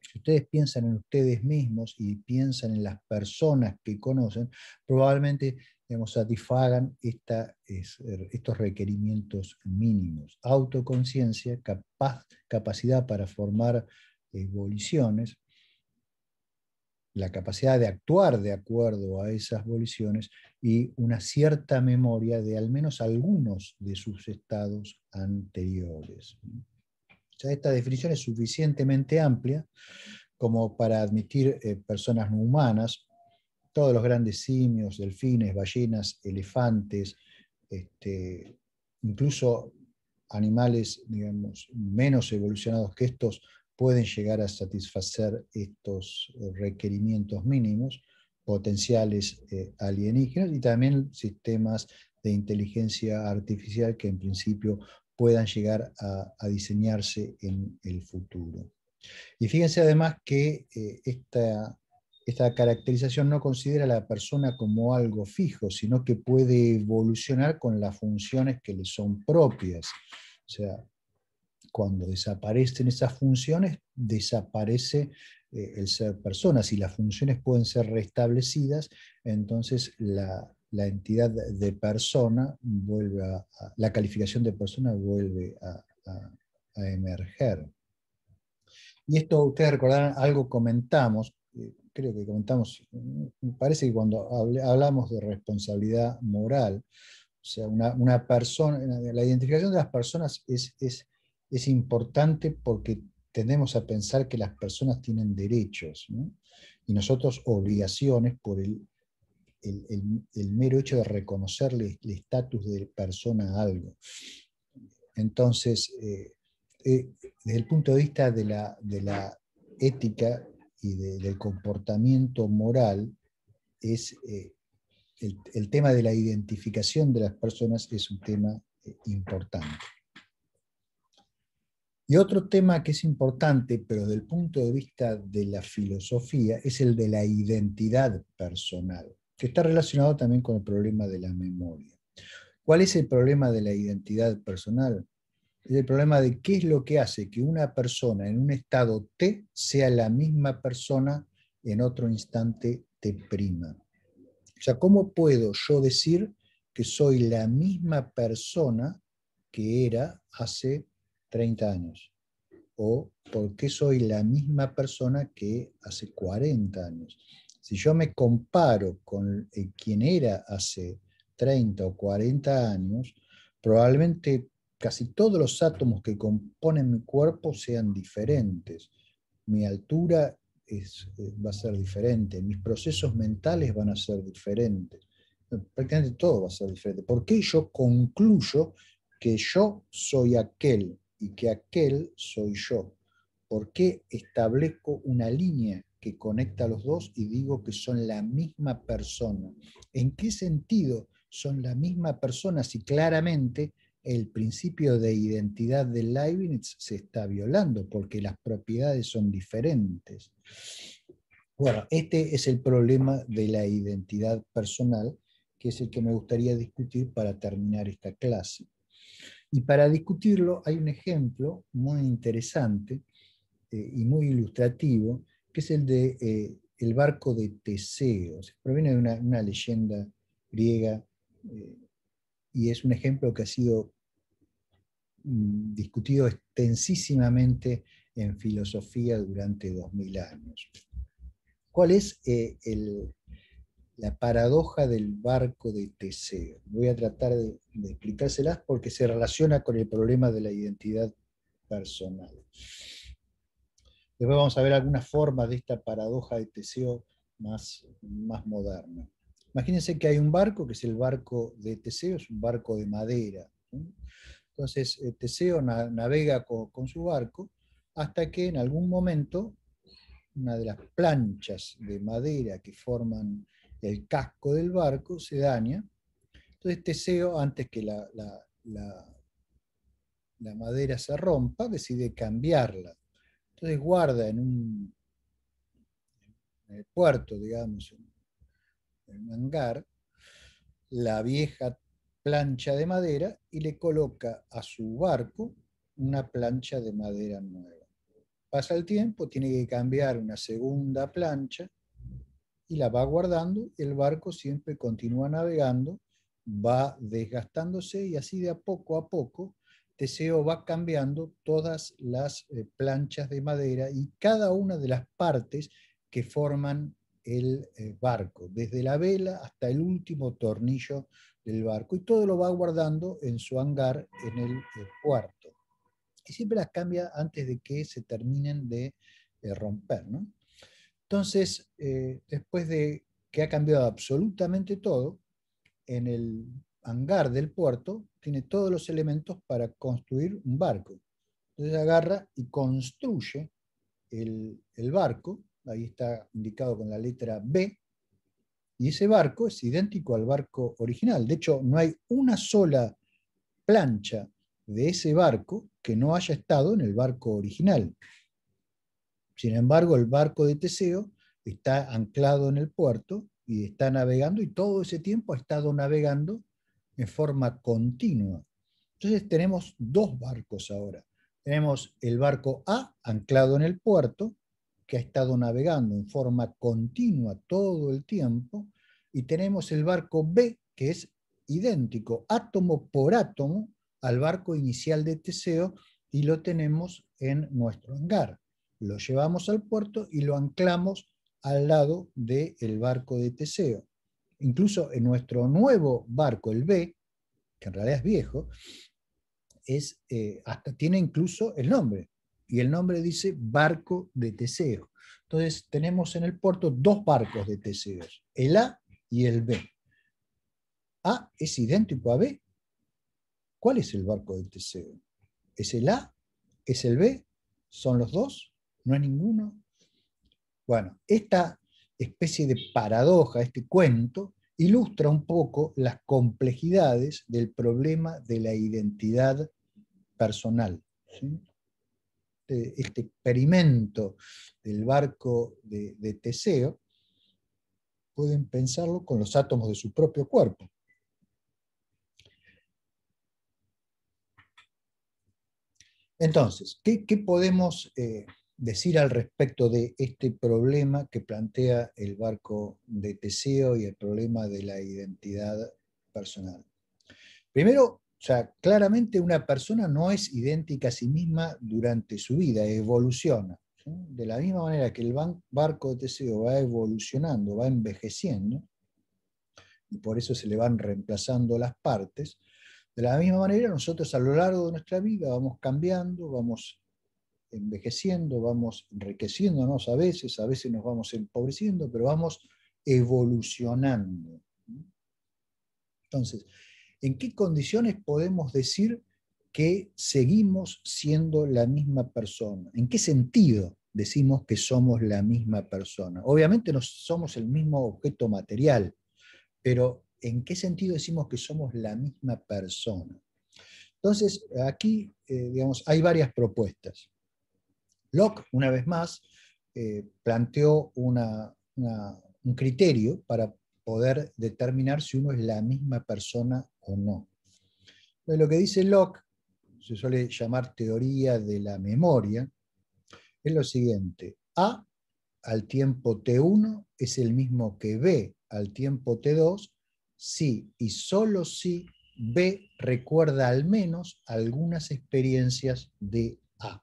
Si ustedes piensan en ustedes mismos y piensan en las personas que conocen, probablemente satisfagan esta, er, estos requerimientos mínimos. Autoconciencia, capacidad para formar evoluciones, eh, la capacidad de actuar de acuerdo a esas voliciones y una cierta memoria de al menos algunos de sus estados anteriores. esta definición es suficientemente amplia como para admitir eh, personas no humanas, todos los grandes simios, delfines, ballenas, elefantes, este, incluso animales digamos, menos evolucionados que estos pueden llegar a satisfacer estos requerimientos mínimos potenciales eh, alienígenas y también sistemas de inteligencia artificial que en principio puedan llegar a, diseñarse en el futuro. Y fíjense además que eh, esta, esta caracterización no considera a la persona como algo fijo, sino que puede evolucionar con las funciones que le son propias. O sea, cuando desaparecen esas funciones, desaparece eh, el ser persona. Si las funciones pueden ser restablecidas, entonces la, entidad de persona vuelve a, la calificación de persona vuelve a, emerger. Y esto ustedes recordarán, algo comentamos, eh, creo que comentamos, parece que cuando hablamos de responsabilidad moral, o sea, una, persona, la identificación de las personas es es importante porque tendemos a pensar que las personas tienen derechos y nosotros obligaciones por el, el, mero hecho de reconocerle el estatus de persona a algo. Entonces, eh, eh, desde el punto de vista de la, ética y del comportamiento moral, es, eh, el tema de la identificación de las personas es un tema importante. Y otro tema que es importante, pero desde el punto de vista de la filosofía, es el de la identidad personal, que está relacionado también con el problema de la memoria. ¿Cuál es el problema de la identidad personal? Es el problema de qué es lo que hace que una persona en un estado T sea la misma persona en otro instante T'. O sea, ¿cómo puedo yo decir que soy la misma persona que era hace 30 años? ¿O por qué soy la misma persona que hace 40 años? Si yo me comparo con eh, quien era hace 30 o 40 años, probablemente casi todos los átomos que componen mi cuerpo sean diferentes. Mi altura eh, va a ser diferente, mis procesos mentales van a ser diferentes, prácticamente todo va a ser diferente. ¿Por qué yo concluyo que yo soy aquel y que aquel soy yo. ¿Por qué establezco una línea que conecta a los dos y digo que son la misma persona? ¿En qué sentido son la misma persona si claramente el principio de identidad de Leibniz se está violando porque las propiedades son diferentes? Bueno, este es el problema de la identidad personal, que es el que me gustaría discutir para terminar esta clase. Y para discutirlo hay un ejemplo muy interesante eh, y muy ilustrativo, que es el de eh, el barco de Teseo. Proviene de una, leyenda griega eh, y es un ejemplo que ha sido mm, discutido extensísimamente en filosofía durante 2000 años. ¿Cuál es el, la paradoja del barco de Teseo. Voy a tratar de, explicárselas porque se relaciona con el problema de la identidad personal. Después vamos a ver algunas formas de esta paradoja de Teseo más, más moderna. Imagínense que hay un barco, que es el barco de Teseo, es un barco de madera. Entonces, Teseo navega con su barco hasta que en algún momento una de las planchas de madera que forman el casco del barco se daña. Entonces Teseo, antes que la, madera se rompa, decide cambiarla. Entonces guarda en un el puerto, digamos, en el hangar, la vieja plancha de madera y le coloca a su barco una plancha de madera nueva. Pasa el tiempo, tiene que cambiar una segunda plancha y la va guardando, el barco siempre continúa navegando, va desgastándose y así de a poco a poco Teseo va cambiando todas las eh, planchas de madera y cada una de las partes que forman el eh, barco, desde la vela hasta el último tornillo del barco y todo lo va guardando en su hangar en el, cuarto eh, Y siempre las cambia antes de que se terminen de romper, ¿no? Entonces, eh, después de que ha cambiado absolutamente todo, en el hangar del puerto tiene todos los elementos para construir un barco. Entonces agarra y construye el barco, ahí está indicado con la letra B, y ese barco es idéntico al barco original. De hecho, no hay una sola plancha de ese barco que no haya estado en el barco original. Sin embargo, el barco de Teseo está anclado en el puerto y está navegando y todo ese tiempo ha estado navegando en forma continua. Entonces tenemos dos barcos ahora. Tenemos el barco A anclado en el puerto, que ha estado navegando en forma continua todo el tiempo, y tenemos el barco B, que es idéntico, átomo por átomo, al barco inicial de Teseo, y lo tenemos en nuestro hangar lo llevamos al puerto y lo anclamos al lado del barco de Teseo. Incluso en nuestro nuevo barco, el B, que en realidad es viejo, es, eh, hasta tiene incluso el nombre. Y el nombre dice barco de Teseo. Entonces tenemos en el puerto dos barcos de Teseo, el A y el B. A es idéntico a B. ¿Cuál es el barco de Teseo? ¿Es el A? ¿Es el B? ¿Son los dos? ¿No a ninguno? Bueno, esta especie de paradoja, este cuento, ilustra un poco las complejidades del problema de la identidad personal. Este, este experimento del barco de, Teseo, pueden pensarlo con los átomos de su propio cuerpo. Entonces, ¿qué, podemos eh, decir al respecto de este problema que plantea el barco de Teseo y el problema de la identidad personal? Primero, claramente una persona no es idéntica a sí misma durante su vida, evoluciona. De la misma manera que el barco de Teseo va evolucionando, va envejeciendo, y por eso se le van reemplazando las partes, de la misma manera nosotros a lo largo de nuestra vida vamos cambiando, vamos envejeciendo, vamos enriqueciéndonos a veces, a veces nos vamos empobreciendo, pero vamos evolucionando. Entonces, ¿en qué condiciones podemos decir que seguimos siendo la misma persona? ¿En qué sentido decimos que somos la misma persona? Obviamente no somos el mismo objeto material, pero ¿en qué sentido decimos que somos la misma persona? Entonces, aquí, eh, digamos, hay varias propuestas. Locke, una vez más, eh, planteó un criterio para poder determinar si uno es la misma persona o no. Pues lo que dice Locke, se suele llamar teoría de la memoria, es lo siguiente. A al tiempo T1 es el mismo que B al tiempo T2 si y solo si B recuerda al menos algunas experiencias de A.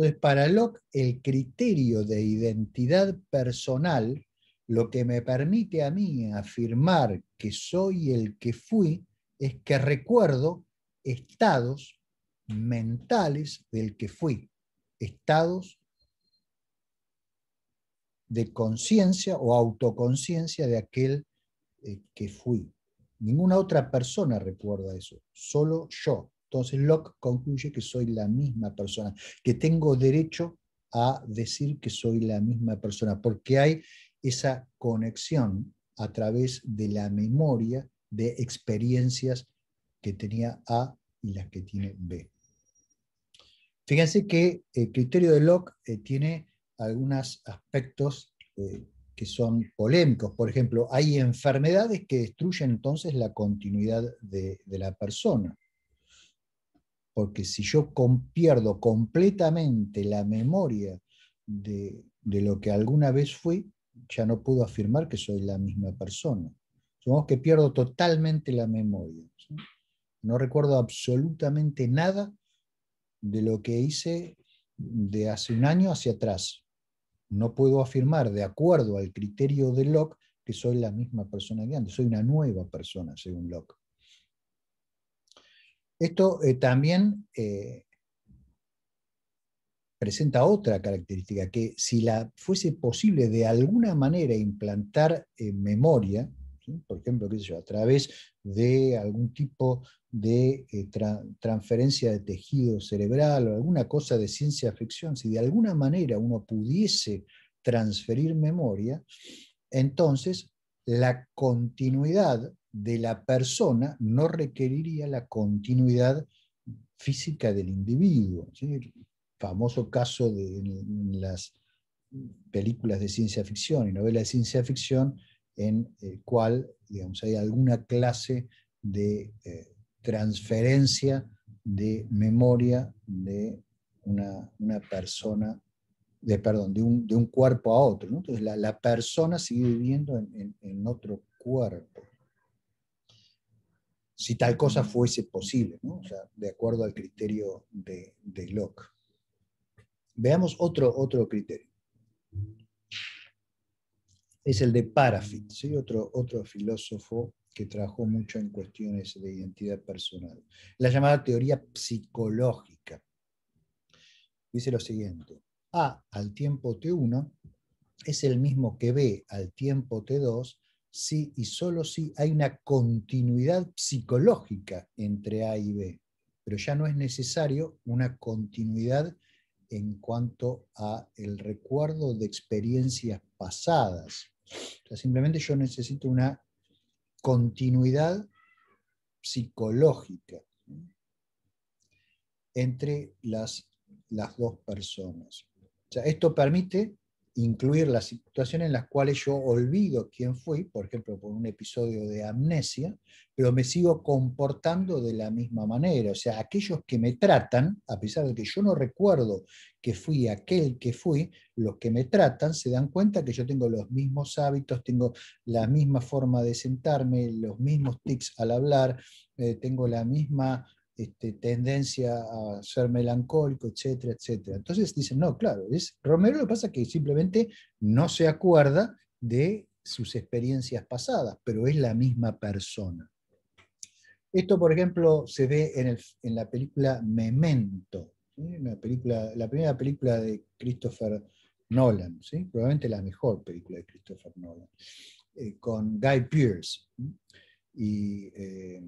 Entonces, para Locke, el criterio de identidad personal, lo que me permite a mí afirmar que soy el que fui, es que recuerdo estados mentales del que fui, estados de conciencia o autoconciencia de aquel eh, que fui. Ninguna otra persona recuerda eso, solo yo. Entonces Locke concluye que soy la misma persona, que tengo derecho a decir que soy la misma persona, porque hay esa conexión a través de la memoria de experiencias que tenía A y las que tiene B. Fíjense que el criterio de Locke eh, tiene algunos aspectos eh, que son polémicos. Por ejemplo, hay enfermedades que destruyen entonces la continuidad de la persona porque si yo pierdo completamente la memoria de, lo que alguna vez fui, ya no puedo afirmar que soy la misma persona. Supongamos que pierdo totalmente la memoria. No recuerdo absolutamente nada de lo que hice de hace un año hacia atrás. No puedo afirmar, de acuerdo al criterio de Locke, que soy la misma persona que antes, soy una nueva persona, según Locke. Esto eh, también eh, presenta otra característica, que si la, fuese posible de alguna manera implantar memoria, por ejemplo, a través de algún tipo de eh, transferencia de tejido cerebral o alguna cosa de ciencia ficción, si de alguna manera uno pudiese transferir memoria, entonces la continuidad de la persona no requeriría la continuidad física del individuo. El famoso caso de en las películas de ciencia ficción y novelas de ciencia ficción en el eh, cual digamos, hay alguna clase de eh, transferencia de memoria de una, persona, de, perdón, de un, cuerpo a otro. Entonces la, persona sigue viviendo en otro cuerpo si tal cosa fuese posible, de acuerdo al criterio de, Locke. Veamos otro, otro criterio. Es el de Parafit, ¿sí? otro, otro filósofo que trabajó mucho en cuestiones de identidad personal. La llamada teoría psicológica. Dice lo siguiente. A al tiempo T1 es el mismo que B al tiempo T2 si y solo si hay una continuidad psicológica entre A y B, pero ya no es necesario una continuidad en cuanto a el recuerdo de experiencias pasadas. simplemente yo necesito una continuidad psicológica entre las, dos personas. esto permite incluir las situaciones en las cuales yo olvido quién fui, por ejemplo, por un episodio de amnesia, pero me sigo comportando de la misma manera. O sea, aquellos que me tratan, a pesar de que yo no recuerdo que fui aquel que fui, los que me tratan se dan cuenta que yo tengo los mismos hábitos, tengo la misma forma de sentarme, los mismos tics al hablar, eh, tengo la misma este, tendencia a ser melancólico, etcétera, etcétera. Entonces dicen, no, claro, es Romero lo que pasa es que simplemente no se acuerda de sus experiencias pasadas, pero es la misma persona. Esto, por ejemplo, se ve en, la película Memento, la primera película de Christopher Nolan, probablemente la mejor película de Christopher Nolan, eh, con Guy Pierce. Y eh,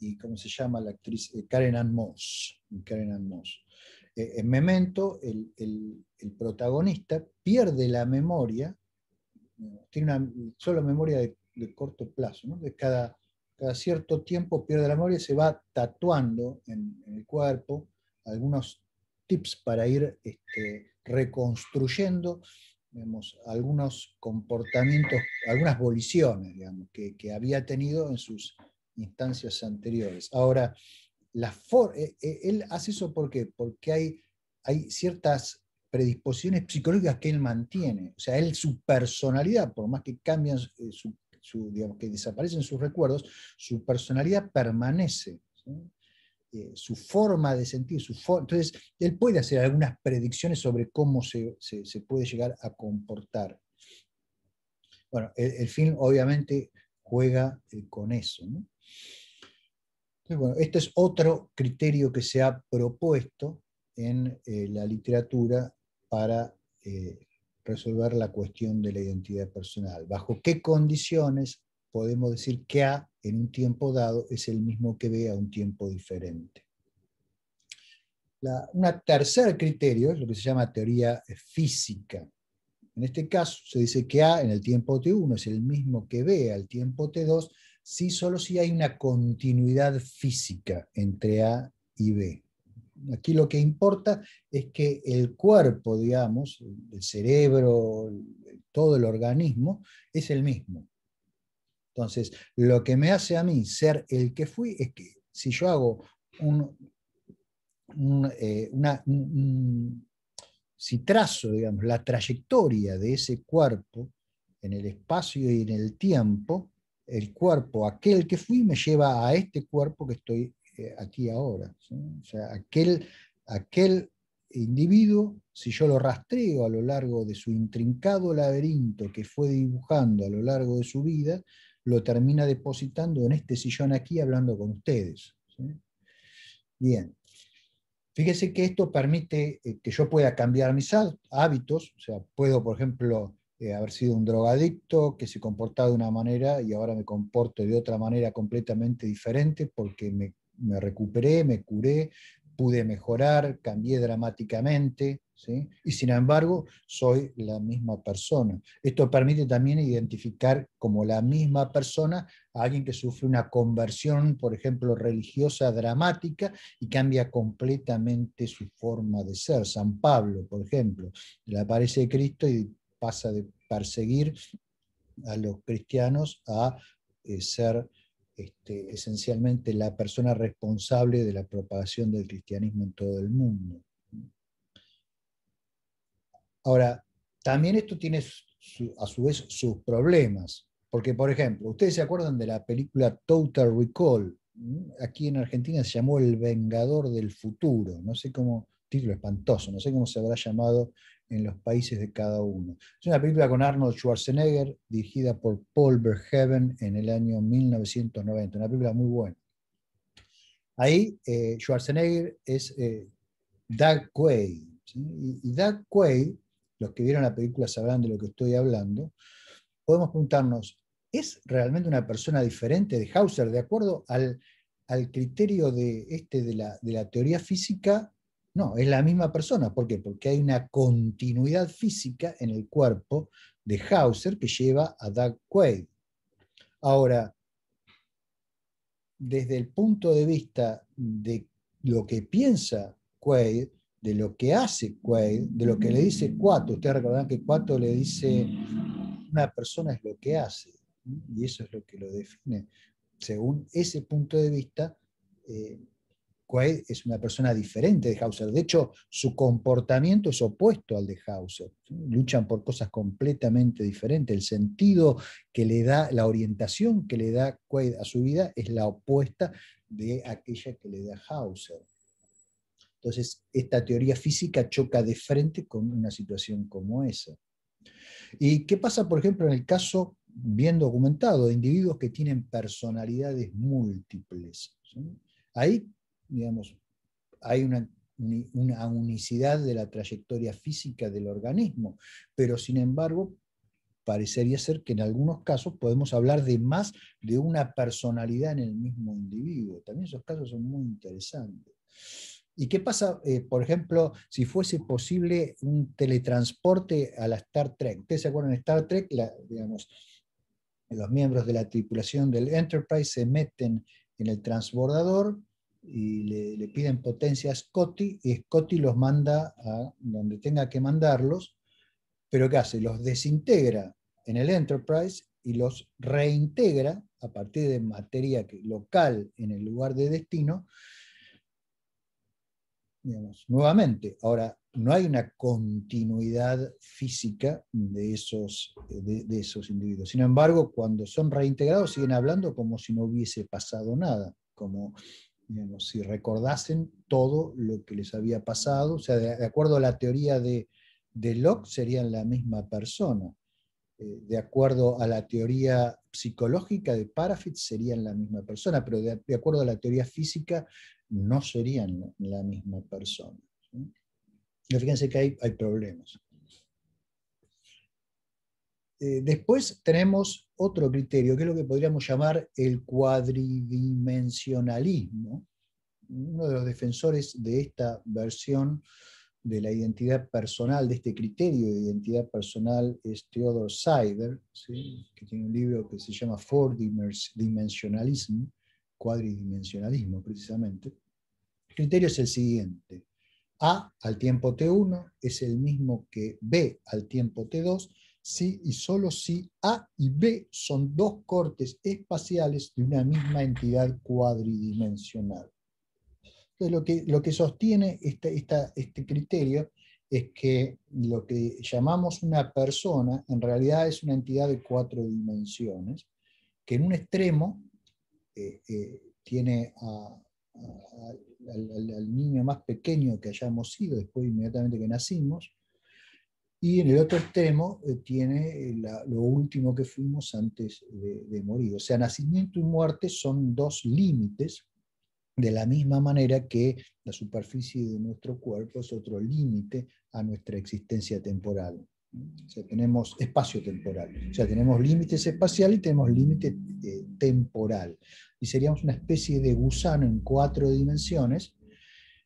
y ¿cómo se llama la actriz? Eh, Karen Ann Moss. Eh, en Memento, el, protagonista pierde la memoria, tiene una sola memoria de, corto plazo, de cada, cierto tiempo pierde la memoria y se va tatuando en, el cuerpo algunos tips para ir este, reconstruyendo algunos comportamientos, algunas voliciones que había tenido en sus instancias anteriores. Ahora, eh, eh, él hace eso porque hay, hay ciertas predisposiciones psicológicas que él mantiene. O sea, él, su personalidad, por más que cambian, eh, digamos, que desaparecen sus recuerdos, su personalidad permanece. su forma de sentir, su entonces él puede hacer algunas predicciones sobre cómo se, puede llegar a comportar. Bueno, el, el, film obviamente juega eh, con eso. bueno, este es otro criterio que se ha propuesto en eh, la literatura para eh, resolver la cuestión de la identidad personal. ¿Bajo qué condiciones podemos decir que A en un tiempo dado es el mismo que B a un tiempo diferente? Un tercer criterio es lo que se llama teoría física en este caso se dice que A en el tiempo T1 es el mismo que B al tiempo T2, si solo si hay una continuidad física entre A y B. Aquí lo que importa es que el cuerpo, digamos, el cerebro, todo el organismo, es el mismo. Entonces, lo que me hace a mí ser el que fui es que si yo hago eh, una, un, si trazo, digamos, la trayectoria de ese cuerpo en el espacio y en el tiempo, el cuerpo, aquel que fui, me lleva a este cuerpo que estoy eh, aquí ahora. O sea, aquel, aquel individuo, si yo lo rastreo a lo largo de su intrincado laberinto que fue dibujando a lo largo de su vida, lo termina depositando en este sillón aquí hablando con ustedes. Bien. Fíjese que esto permite eh, que yo pueda cambiar mis hábitos, o sea, puedo, por ejemplo, eh, haber sido un drogadicto que se comportaba de una manera y ahora me comporto de otra manera completamente diferente porque me recuperé, me curé, pude mejorar, cambié dramáticamente, ¿sí? y sin embargo soy la misma persona. Esto permite también identificar como la misma persona a alguien que sufre una conversión, por ejemplo, religiosa dramática y cambia completamente su forma de ser. San Pablo, por ejemplo, le aparece Cristo y pasa de perseguir a los cristianos a eh, ser este, esencialmente la persona responsable de la propagación del cristianismo en todo el mundo. Ahora, también esto tiene a su vez sus problemas, porque por ejemplo, ustedes se acuerdan de la película Total Recall, ¿Mm? aquí en Argentina se llamó El Vengador del Futuro, no sé cómo, título espantoso, no sé cómo se habrá llamado en los países de cada uno. Es una película con Arnold Schwarzenegger, dirigida por Paul Verhoeven en el año 1990, una película muy buena. Ahí eh, Schwarzenegger es eh, Doug Quaid. Y, Doug Quaid, los que vieron la película sabrán de lo que estoy hablando, podemos preguntarnos, ¿es realmente una persona diferente de Hauser? De acuerdo al, criterio de, este, de la teoría física, no, es la misma persona. ¿Por qué? Porque hay una continuidad física en el cuerpo de Hauser que lleva a Doug Quaid. Ahora, desde el punto de vista de lo que piensa Quaid, de lo que hace Quaid, de lo que le dice Cuato, ustedes recordarán que Cuato le dice, una persona es lo que hace, y eso es lo que lo define. Según ese punto de vista, eh, Quaid es una persona diferente de Hauser. De hecho, su comportamiento es opuesto al de Hauser. Luchan por cosas completamente diferentes. El sentido que le da, la orientación que le da Quaid a su vida es la opuesta de aquella que le da Hauser. Entonces, esta teoría física choca de frente con una situación como esa. ¿Y qué pasa, por ejemplo, en el caso bien documentado de individuos que tienen personalidades múltiples? Ahí digamos, hay una, unicidad de la trayectoria física del organismo, pero sin embargo parecería ser que en algunos casos podemos hablar de más de una personalidad en el mismo individuo. También esos casos son muy interesantes. ¿Y qué pasa, eh, por ejemplo, si fuese posible un teletransporte a la Star Trek? ¿Ustedes se acuerdan de Star Trek? digamos, los miembros de la tripulación del Enterprise se meten en el transbordador y le, piden potencia a Scotty y Scotty los manda a donde tenga que mandarlos, pero ¿qué hace? Los desintegra en el Enterprise y los reintegra a partir de materia local en el lugar de destino, nuevamente. Ahora, no hay una continuidad física de esos, esos individuos. Sin embargo, cuando son reintegrados, siguen hablando como si no hubiese pasado nada, como si recordasen todo lo que les había pasado, o sea, de, acuerdo a la teoría de, de, Locke serían la misma persona, eh, de acuerdo a la teoría psicológica de Parafit serían la misma persona, pero de, acuerdo a la teoría física no serían la misma persona. Fíjense que hay problemas. Eh, después tenemos otro criterio, que es lo que podríamos llamar el cuadridimensionalismo. Uno de los defensores de esta versión de la identidad personal, de este criterio de identidad personal, es Theodor Seider, que tiene un libro que se llama Four Dimensionalism, cuadridimensionalismo precisamente. El criterio es el siguiente. A al tiempo T1 es el mismo que B al tiempo T2 si y solo si A y B son dos cortes espaciales de una misma entidad cuadridimensional. lo que, sostiene este, criterio es que lo que llamamos una persona en realidad es una entidad de cuatro dimensiones, que en un extremo eh, eh, tiene al, niño más pequeño que hayamos sido después inmediatamente que nacimos, y en el otro extremo eh, tiene eh, lo último que fuimos antes de, morir. O sea, nacimiento y muerte son dos límites, de la misma manera que la superficie de nuestro cuerpo es otro límite a nuestra existencia temporal. O sea, tenemos espacio temporal. O sea, tenemos límites espacial y tenemos límite eh, temporal. Y seríamos una especie de gusano en cuatro dimensiones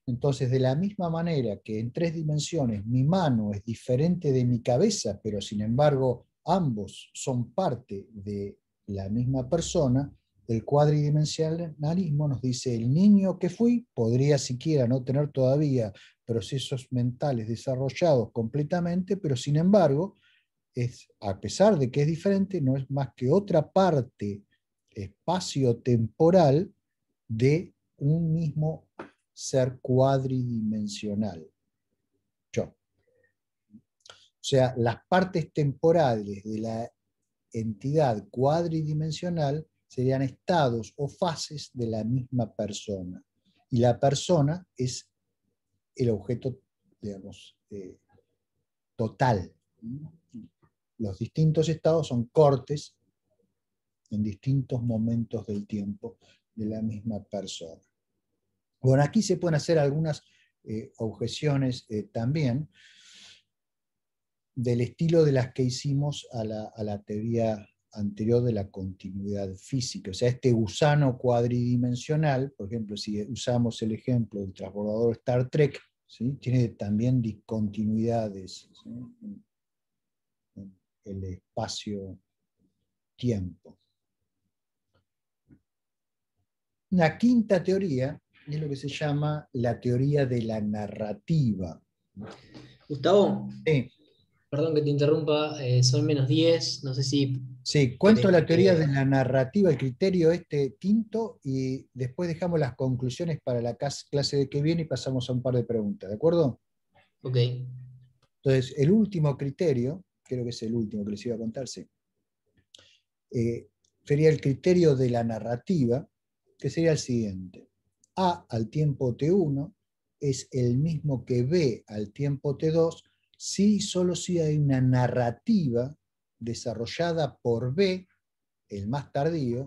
entonces, de la misma manera que en tres dimensiones mi mano es diferente de mi cabeza, pero sin embargo ambos son parte de la misma persona, el cuadridimensionalismo nos dice el niño que fui podría siquiera no tener todavía procesos mentales desarrollados completamente, pero sin embargo, es, a pesar de que es diferente, no es más que otra parte espacio-temporal de un mismo ser cuadridimensional. Yo. O sea, las partes temporales de la entidad cuadridimensional serían estados o fases de la misma persona. Y la persona es el objeto, digamos, eh, total. Los distintos estados son cortes en distintos momentos del tiempo de la misma persona. Bueno, aquí se pueden hacer algunas eh, objeciones eh, también del estilo de las que hicimos a la, teoría anterior de la continuidad física. O sea, este gusano cuadridimensional, por ejemplo, si usamos el ejemplo del transbordador Star Trek, ¿sí? tiene también discontinuidades en el espacio-tiempo. Una quinta teoría es lo que se llama la teoría de la narrativa. Gustavo, perdón que te interrumpa, eh, son menos 10, no sé si... Sí, cuento la teoría de la narrativa, el criterio este tinto, y después dejamos las conclusiones para la clase de que viene y pasamos a un par de preguntas, ¿de acuerdo? Ok. Entonces, el último criterio, creo que es el último que les iba a contar, eh, sería el criterio de la narrativa, que sería el siguiente. A al tiempo T1 es el mismo que B al tiempo T2 si solo si hay una narrativa desarrollada por B, el más tardío,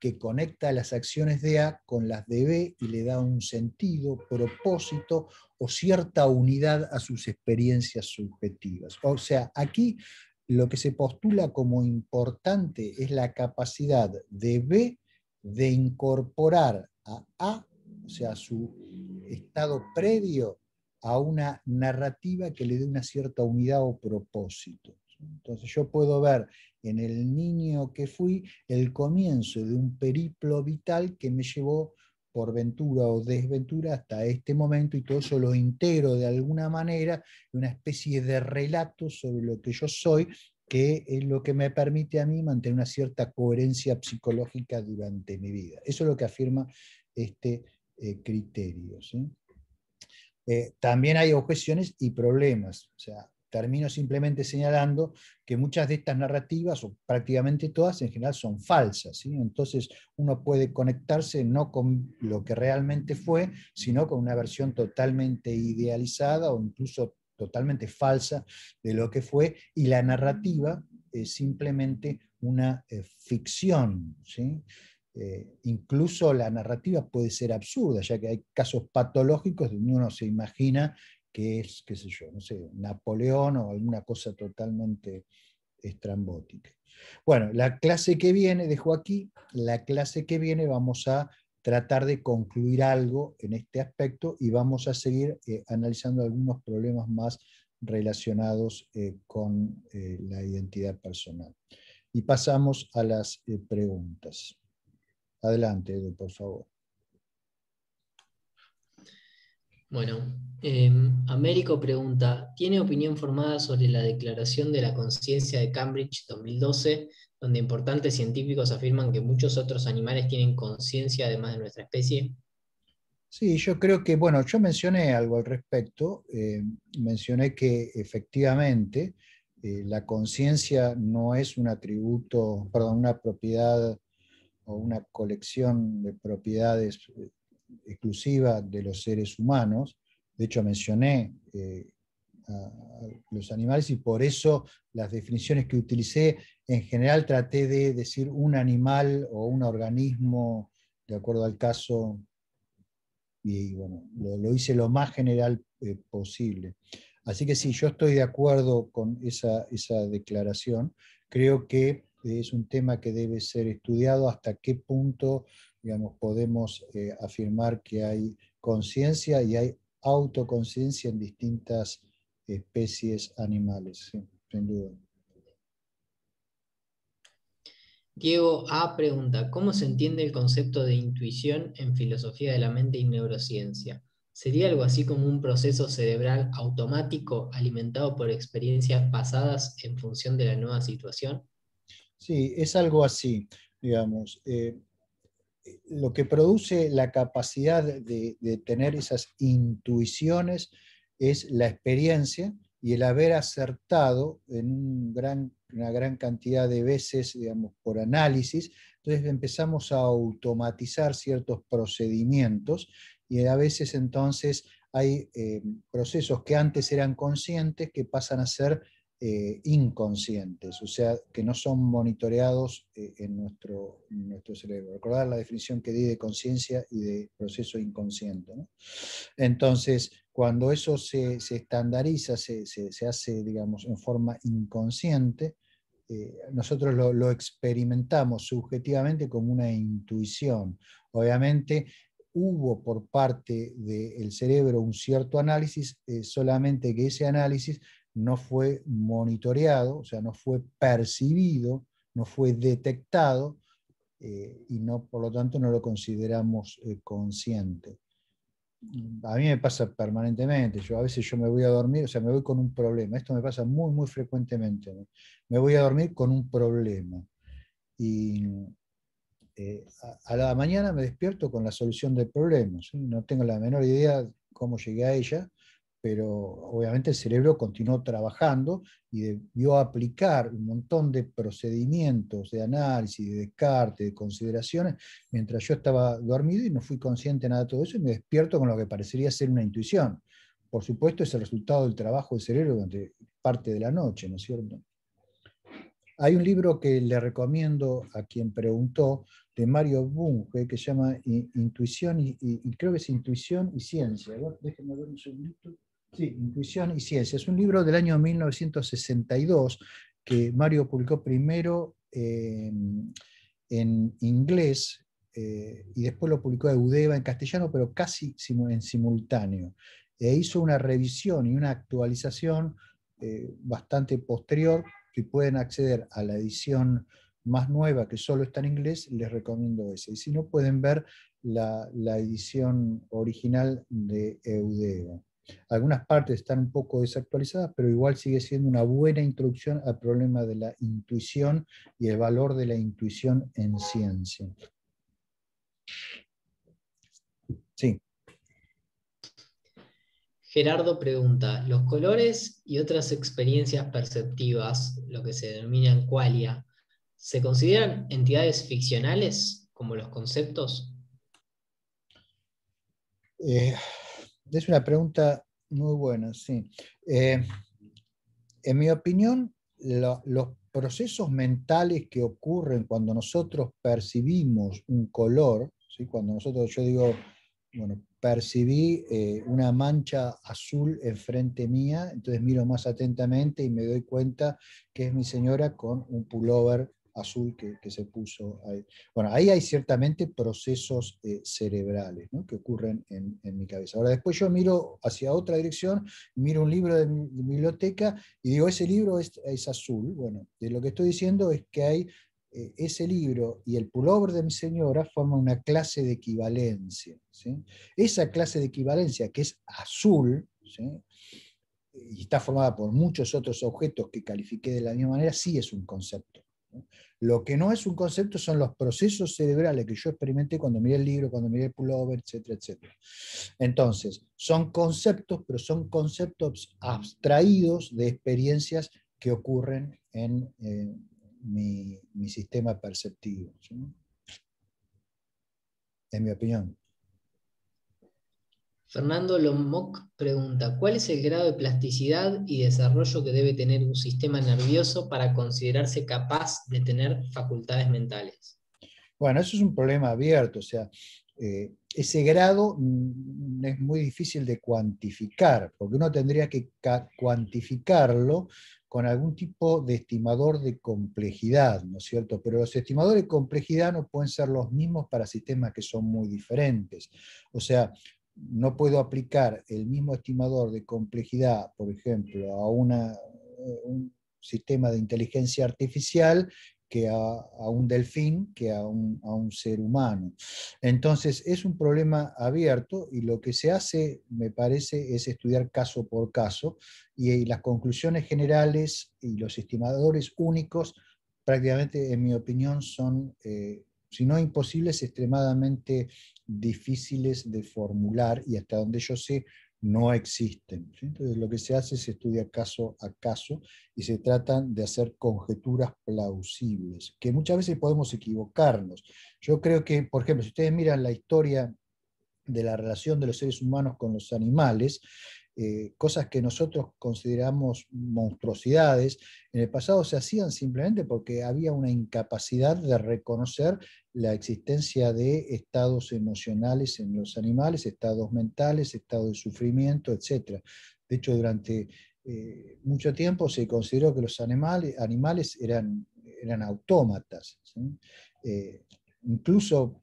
que conecta las acciones de A con las de B y le da un sentido, propósito o cierta unidad a sus experiencias subjetivas. O sea, aquí lo que se postula como importante es la capacidad de B de incorporar a A o sea, su estado previo a una narrativa que le dé una cierta unidad o propósito. Entonces yo puedo ver en el niño que fui el comienzo de un periplo vital que me llevó por ventura o desventura hasta este momento y todo eso lo integro de alguna manera, una especie de relato sobre lo que yo soy, que es lo que me permite a mí mantener una cierta coherencia psicológica durante mi vida. Eso es lo que afirma este eh, criterios. Eh, también hay objeciones y problemas. O sea, termino simplemente señalando que muchas de estas narrativas, o prácticamente todas en general, son falsas. Entonces uno puede conectarse no con lo que realmente fue, sino con una versión totalmente idealizada o incluso totalmente falsa de lo que fue, y la narrativa es simplemente una eh, ficción. ¿sí? Eh, incluso la narrativa puede ser absurda, ya que hay casos patológicos donde uno se imagina que es, qué sé yo, no sé, Napoleón o alguna cosa totalmente estrambótica. Bueno, la clase que viene, dejo aquí, la clase que viene vamos a tratar de concluir algo en este aspecto y vamos a seguir eh, analizando algunos problemas más relacionados eh, con la identidad personal. Y pasamos a las preguntas. Adelante, por favor. Bueno, em, Américo pregunta, ¿tiene opinión formada sobre la declaración de la conciencia de Cambridge 2012, donde importantes científicos afirman que muchos otros animales tienen conciencia además de nuestra especie? Sí, yo creo que, bueno, yo mencioné algo al respecto, eh, mencioné que efectivamente eh, la conciencia no es un atributo, perdón, una propiedad o una colección de propiedades eh, exclusiva de los seres humanos. De hecho, mencioné eh, a los animales y por eso las definiciones que utilicé en general traté de decir un animal o un organismo de acuerdo al caso y bueno, lo, hice lo más general eh, posible. Así que sí, yo estoy de acuerdo con esa, esa declaración. Creo que es un tema que debe ser estudiado hasta qué punto digamos, podemos eh, afirmar que hay conciencia y hay autoconciencia en distintas especies animales, sin duda. Diego A ah, pregunta, ¿cómo se entiende el concepto de intuición en filosofía de la mente y neurociencia? ¿Sería algo así como un proceso cerebral automático alimentado por experiencias pasadas en función de la nueva situación? Sí, es algo así, digamos. Eh, eh, lo que produce la capacidad de, tener esas intuiciones es la experiencia y el haber acertado en una gran cantidad de veces, digamos, por análisis. Entonces empezamos a automatizar ciertos procedimientos y a veces entonces hay eh, procesos que antes eran conscientes que pasan a ser eh, inconscientes, o sea, que no son monitoreados eh, en, nuestro, nuestro, cerebro. Recordar la definición que di de conciencia y de proceso inconsciente. Entonces, cuando eso se, estandariza, se, hace, digamos, en forma inconsciente, eh, nosotros lo, experimentamos subjetivamente como una intuición. Obviamente, hubo por parte del cerebro un cierto análisis, solamente que ese análisis no fue monitoreado, o sea, no fue percibido, no fue detectado eh, y no, por lo tanto no lo consideramos eh, consciente. A mí me pasa permanentemente, yo a veces yo me voy a dormir, o sea, me voy con un problema, esto me pasa muy, muy frecuentemente, me voy a dormir con un problema y eh, a, la mañana me despierto con la solución del problema, no tengo la menor idea cómo llegué a ella, pero obviamente el cerebro continuó trabajando y debió aplicar un montón de procedimientos de análisis, de descarte, de consideraciones, mientras yo estaba dormido y no fui consciente de nada de todo eso y me despierto con lo que parecería ser una intuición. Por supuesto, es el resultado del trabajo del cerebro durante parte de la noche, ¿no es cierto? Hay un libro que le recomiendo a quien preguntó, de Mario Bunge, que se llama Intuición y, creo que es Intuición y Ciencia. déjenme ver un segundito. Sí, Intuición y Ciencia. Es un libro del año 1962 que Mario publicó primero em, en inglés eh, y después lo publicó Eudeva en castellano, pero casi en simultáneo. E hizo una revisión y una actualización eh, bastante posterior. Si pueden acceder a la edición más nueva que solo está en inglés, les recomiendo esa. Y si no, pueden ver la, la edición original de Eudeva. Algunas partes están un poco desactualizadas, pero igual sigue siendo una buena introducción al problema de la intuición y el valor de la intuición en ciencia. Sí. Gerardo pregunta, ¿los colores y otras experiencias perceptivas, lo que se denominan qualia, se consideran entidades ficcionales como los conceptos? Eh, es una pregunta muy buena, sí. Eh, en mi opinión, los procesos mentales que ocurren cuando nosotros percibimos un color, ¿sí? cuando nosotros, yo digo, bueno, percibí eh, una mancha azul enfrente mía, entonces miro más atentamente y me doy cuenta que es mi señora con un pullover azul que, se puso ahí. Bueno, ahí hay ciertamente procesos eh, cerebrales que ocurren en, mi cabeza. Ahora, después yo miro hacia otra dirección, miro un libro de mi biblioteca y digo, ese libro es, azul. Bueno, de lo que estoy diciendo es que hay eh, ese libro y el pullover de mi señora forman una clase de equivalencia. Esa clase de equivalencia, que es azul, y está formada por muchos otros objetos que califiqué de la misma manera, sí es un concepto. Lo que no es un concepto son los procesos cerebrales que yo experimenté cuando miré el libro, cuando miré el pullover, etcétera, etcétera. Entonces, son conceptos, pero son conceptos abstraídos de experiencias que ocurren en eh, mi, sistema perceptivo. En mi opinión. Fernando Lomoc pregunta, ¿cuál es el grado de plasticidad y desarrollo que debe tener un sistema nervioso para considerarse capaz de tener facultades mentales? Bueno, eso es un problema abierto, o sea, eh, ese grado mm, es muy difícil de cuantificar, porque uno tendría que cuantificarlo con algún tipo de estimador de complejidad, ¿no es cierto? Pero los estimadores de complejidad no pueden ser los mismos para sistemas que son muy diferentes. O sea, no puedo aplicar el mismo estimador de complejidad, por ejemplo, a eh, un sistema de inteligencia artificial que a, un delfín, que a un, ser humano. Entonces, es un problema abierto y lo que se hace, me parece, es estudiar caso por caso y, las conclusiones generales y los estimadores únicos, prácticamente, en mi opinión, son, eh, si no imposibles, extremadamente difíciles de formular y hasta donde yo sé no existen. Entonces lo que se hace es estudia caso a caso y se tratan de hacer conjeturas plausibles, que muchas veces podemos equivocarnos. Yo creo que, por ejemplo, si ustedes miran la historia de la relación de los seres humanos con los animales, eh, cosas que nosotros consideramos monstruosidades, en el pasado se hacían simplemente porque había una incapacidad de reconocer la existencia de estados emocionales en los animales, estados mentales, estados de sufrimiento, etc. De hecho, durante eh, mucho tiempo se consideró que los animales, animales eran, eran autómatas. Eh, incluso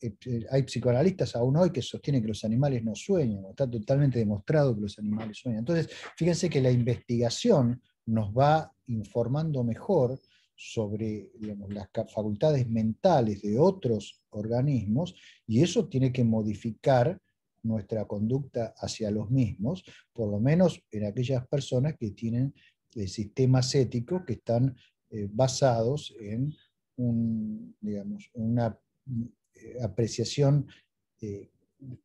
eh, eh, hay psicoanalistas aún hoy que sostienen que los animales no sueñan, está totalmente demostrado que los animales sueñan. Entonces, fíjense que la investigación nos va informando mejor sobre las facultades mentales de otros organismos y eso tiene que modificar nuestra conducta hacia los mismos, por lo menos en aquellas personas que tienen eh, sistemas éticos que están basados en un, digamos, una eh, apreciación, eh,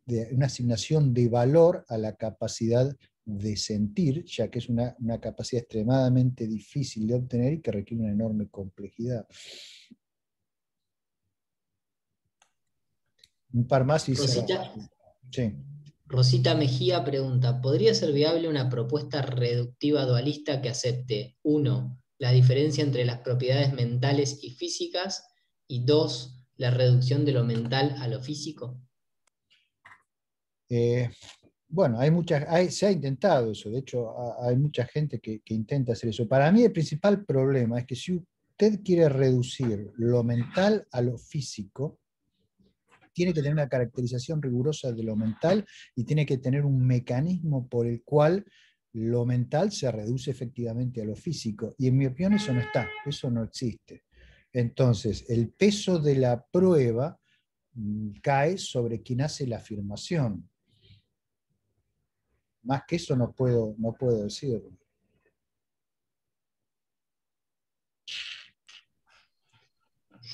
de una asignación de valor a la capacidad de sentir, ya que es una, capacidad extremadamente difícil de obtener y que requiere una enorme complejidad. Un par más Rosita, Rosita Mejía pregunta, ¿podría ser viable una propuesta reductiva dualista que acepte, uno, la diferencia entre las propiedades mentales y físicas, y dos, la reducción de lo mental a lo físico? Eh, bueno, hay muchas, se ha intentado eso, de hecho hay mucha gente que, que, intenta hacer eso. Para mí el principal problema es que si usted quiere reducir lo mental a lo físico, tiene que tener una caracterización rigurosa de lo mental y tiene que tener un mecanismo por el cual lo mental se reduce efectivamente a lo físico. Y en mi opinión eso no está, eso no existe. Entonces, el peso de la prueba mm, cae sobre quien hace la afirmación. Más que eso no puedo, no puedo decirlo.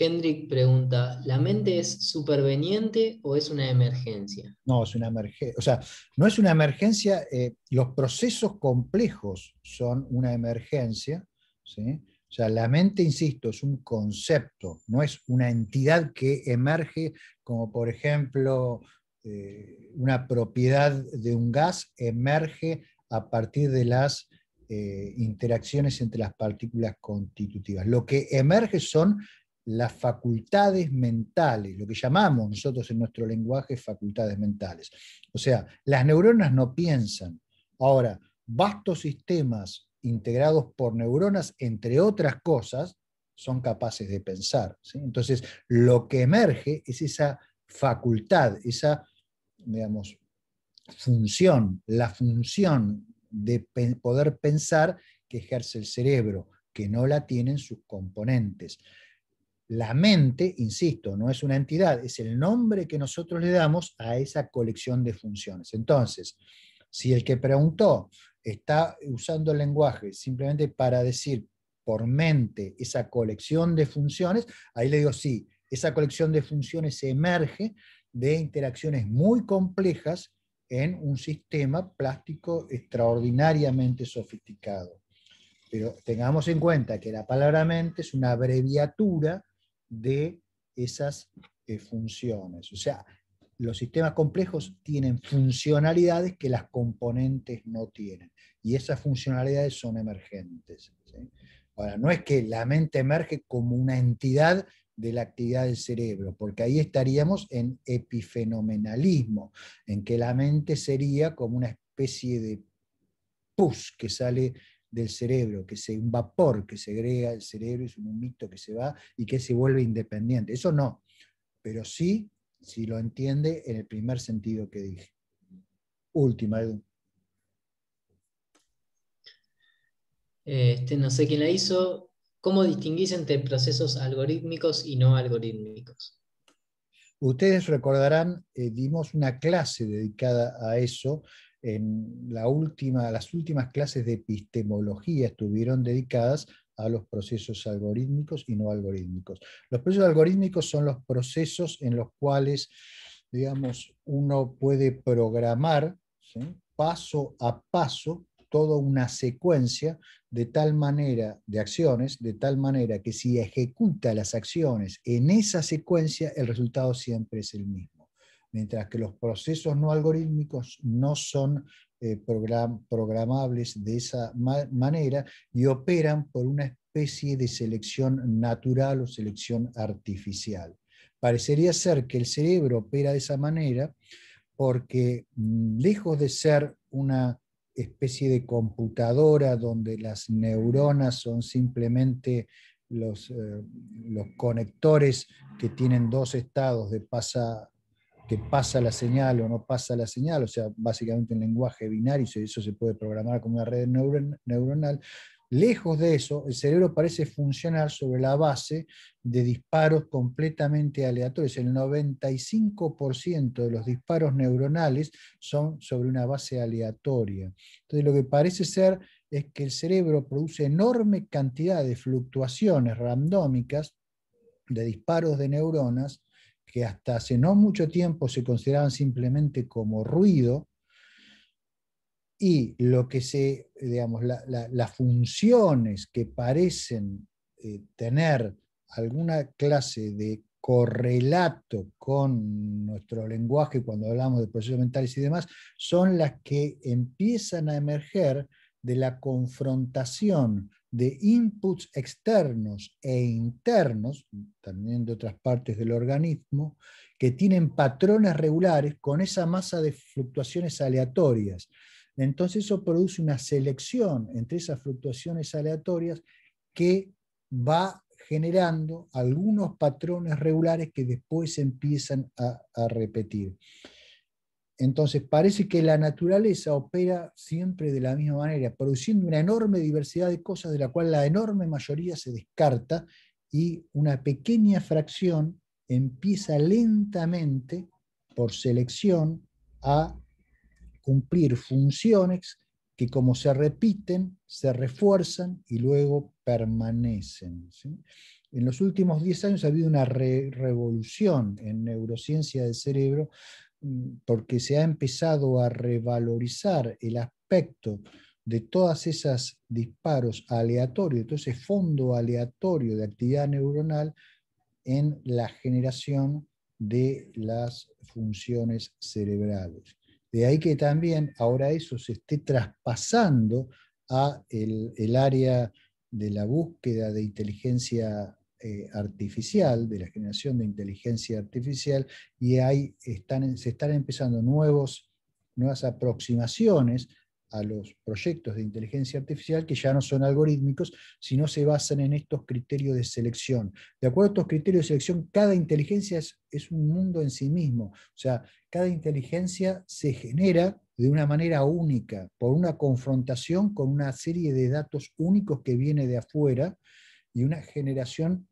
Hendrik pregunta, ¿la mente es superveniente o es una emergencia? No, es una emergencia. O sea, no es una emergencia, eh, los procesos complejos son una emergencia, ¿sí? O sea, la mente, insisto, es un concepto, no es una entidad que emerge como, por ejemplo, eh, una propiedad de un gas emerge a partir de las eh, interacciones entre las partículas constitutivas. Lo que emerge son las facultades mentales, lo que llamamos nosotros en nuestro lenguaje facultades mentales. O sea, las neuronas no piensan. Ahora, vastos sistemas integrados por neuronas, entre otras cosas, son capaces de pensar. Entonces, lo que emerge es esa facultad, esa, digamos, función, la función de poder pensar que ejerce el cerebro, que no la tienen sus componentes. La mente, insisto, no es una entidad, es el nombre que nosotros le damos a esa colección de funciones. Entonces, si el que preguntó está usando el lenguaje simplemente para decir por mente esa colección de funciones, ahí le digo sí, esa colección de funciones se emerge de interacciones muy complejas en un sistema plástico extraordinariamente sofisticado. Pero tengamos en cuenta que la palabra mente es una abreviatura de esas eh, funciones. O sea, los sistemas complejos tienen funcionalidades que las componentes no tienen. Y esas funcionalidades son emergentes. Ahora, no es que la mente emerge como una entidad de la actividad del cerebro, porque ahí estaríamos en epifenomenalismo, en que la mente sería como una especie de pus que sale del cerebro, que es un vapor que segrega el cerebro, es un mito que se va y que se vuelve independiente. Eso no, pero sí si lo entiende en el primer sentido que dije. Última, Edu. Este, no sé quién la hizo. ¿Cómo distinguís entre procesos algorítmicos y no algorítmicos? Ustedes recordarán, eh, dimos una clase dedicada a eso. En la última, las últimas clases de epistemología estuvieron dedicadas a los procesos algorítmicos y no algorítmicos. Los procesos algorítmicos son los procesos en los cuales, digamos, uno puede programar paso a paso toda una secuencia de tal manera de acciones, de tal manera que si ejecuta las acciones en esa secuencia, el resultado siempre es el mismo. Mientras que los procesos no algorítmicos no son eh, programables de esa manera y operan por una especie de selección natural o selección artificial. Parecería ser que el cerebro opera de esa manera porque mm, lejos de ser una especie de computadora donde las neuronas son simplemente los, eh, los conectores que tienen dos estados de pasa que pasa la señal o no pasa la señal, o sea, básicamente un lenguaje binario, eso se puede programar como una red neuronal. Lejos de eso, el cerebro parece funcionar sobre la base de disparos completamente aleatorios. El 95% de los disparos neuronales son sobre una base aleatoria. Entonces, lo que parece ser es que el cerebro produce enorme cantidad de fluctuaciones randómicas de disparos de neuronas que hasta hace no mucho tiempo se consideraban simplemente como ruido, y lo que se, las funciones que parecen eh, tener alguna clase de correlato con nuestro lenguaje cuando hablamos de procesos mentales y demás, son las que empiezan a emerger de la confrontación de inputs externos e internos, también de otras partes del organismo, que tienen patrones regulares con esa masa de fluctuaciones aleatorias. Entonces eso produce una selección entre esas fluctuaciones aleatorias que va generando algunos patrones regulares que después empiezan a, a repetir. Entonces parece que la naturaleza opera siempre de la misma manera, produciendo una enorme diversidad de cosas de la cual la enorme mayoría se descarta y una pequeña fracción empieza lentamente, por selección, a cumplir funciones que como se repiten, se refuerzan y luego permanecen. En los últimos 10 años ha habido una revolución en neurociencia del cerebro Mm, porque se ha empezado a revalorizar el aspecto de todas esas disparos aleatorios, todo ese fondo aleatorio de actividad neuronal en la generación de las funciones cerebrales. De ahí que también ahora eso se esté traspasando a el área de la búsqueda de inteligencia eh, artificial, de la generación de inteligencia artificial, y ahí están, se están empezando nuevos, nuevas aproximaciones a los proyectos de inteligencia artificial que ya no son algorítmicos, sino se basan en estos criterios de selección. De acuerdo a estos criterios de selección, cada inteligencia es, es un mundo en sí mismo. O sea, cada inteligencia se genera de una manera única, por una confrontación con una serie de datos únicos que viene de afuera y una generación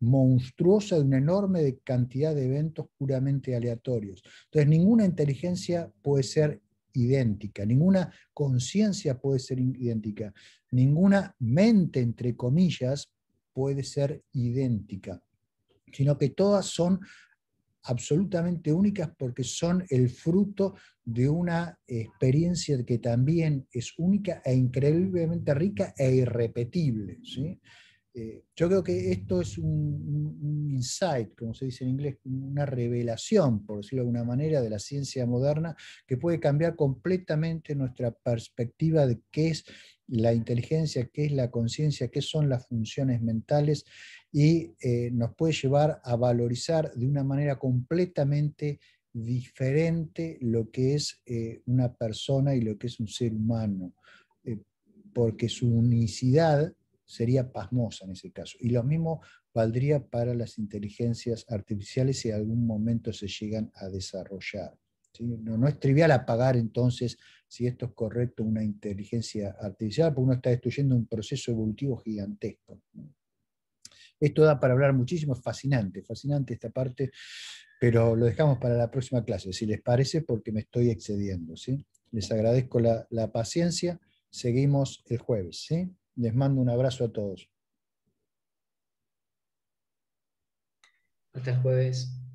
monstruosa de una enorme cantidad de eventos puramente aleatorios. Entonces, ninguna inteligencia puede ser idéntica, ninguna conciencia puede ser idéntica, ninguna mente, entre comillas, puede ser idéntica, sino que todas son absolutamente únicas porque son el fruto de una experiencia que también es única e increíblemente rica e irrepetible. ¿sí? Eh, yo creo que esto es un, insight, como se dice en inglés, una revelación, por decirlo de alguna manera, de la ciencia moderna que puede cambiar completamente nuestra perspectiva de qué es la inteligencia, qué es la conciencia, qué son las funciones mentales y eh, nos puede llevar a valorizar de una manera completamente diferente lo que es eh, una persona y lo que es un ser humano, porque su unicidad sería pasmosa en ese caso. Y lo mismo valdría para las inteligencias artificiales si en algún momento se llegan a desarrollar. No, es trivial apagar entonces, si esto es correcto, una inteligencia artificial, porque uno está destruyendo un proceso evolutivo gigantesco. Esto da para hablar muchísimo, es fascinante, fascinante esta parte, pero lo dejamos para la próxima clase, si les parece, porque me estoy excediendo. Les agradezco la, paciencia. Seguimos el jueves. Les mando un abrazo a todos. Hasta el jueves.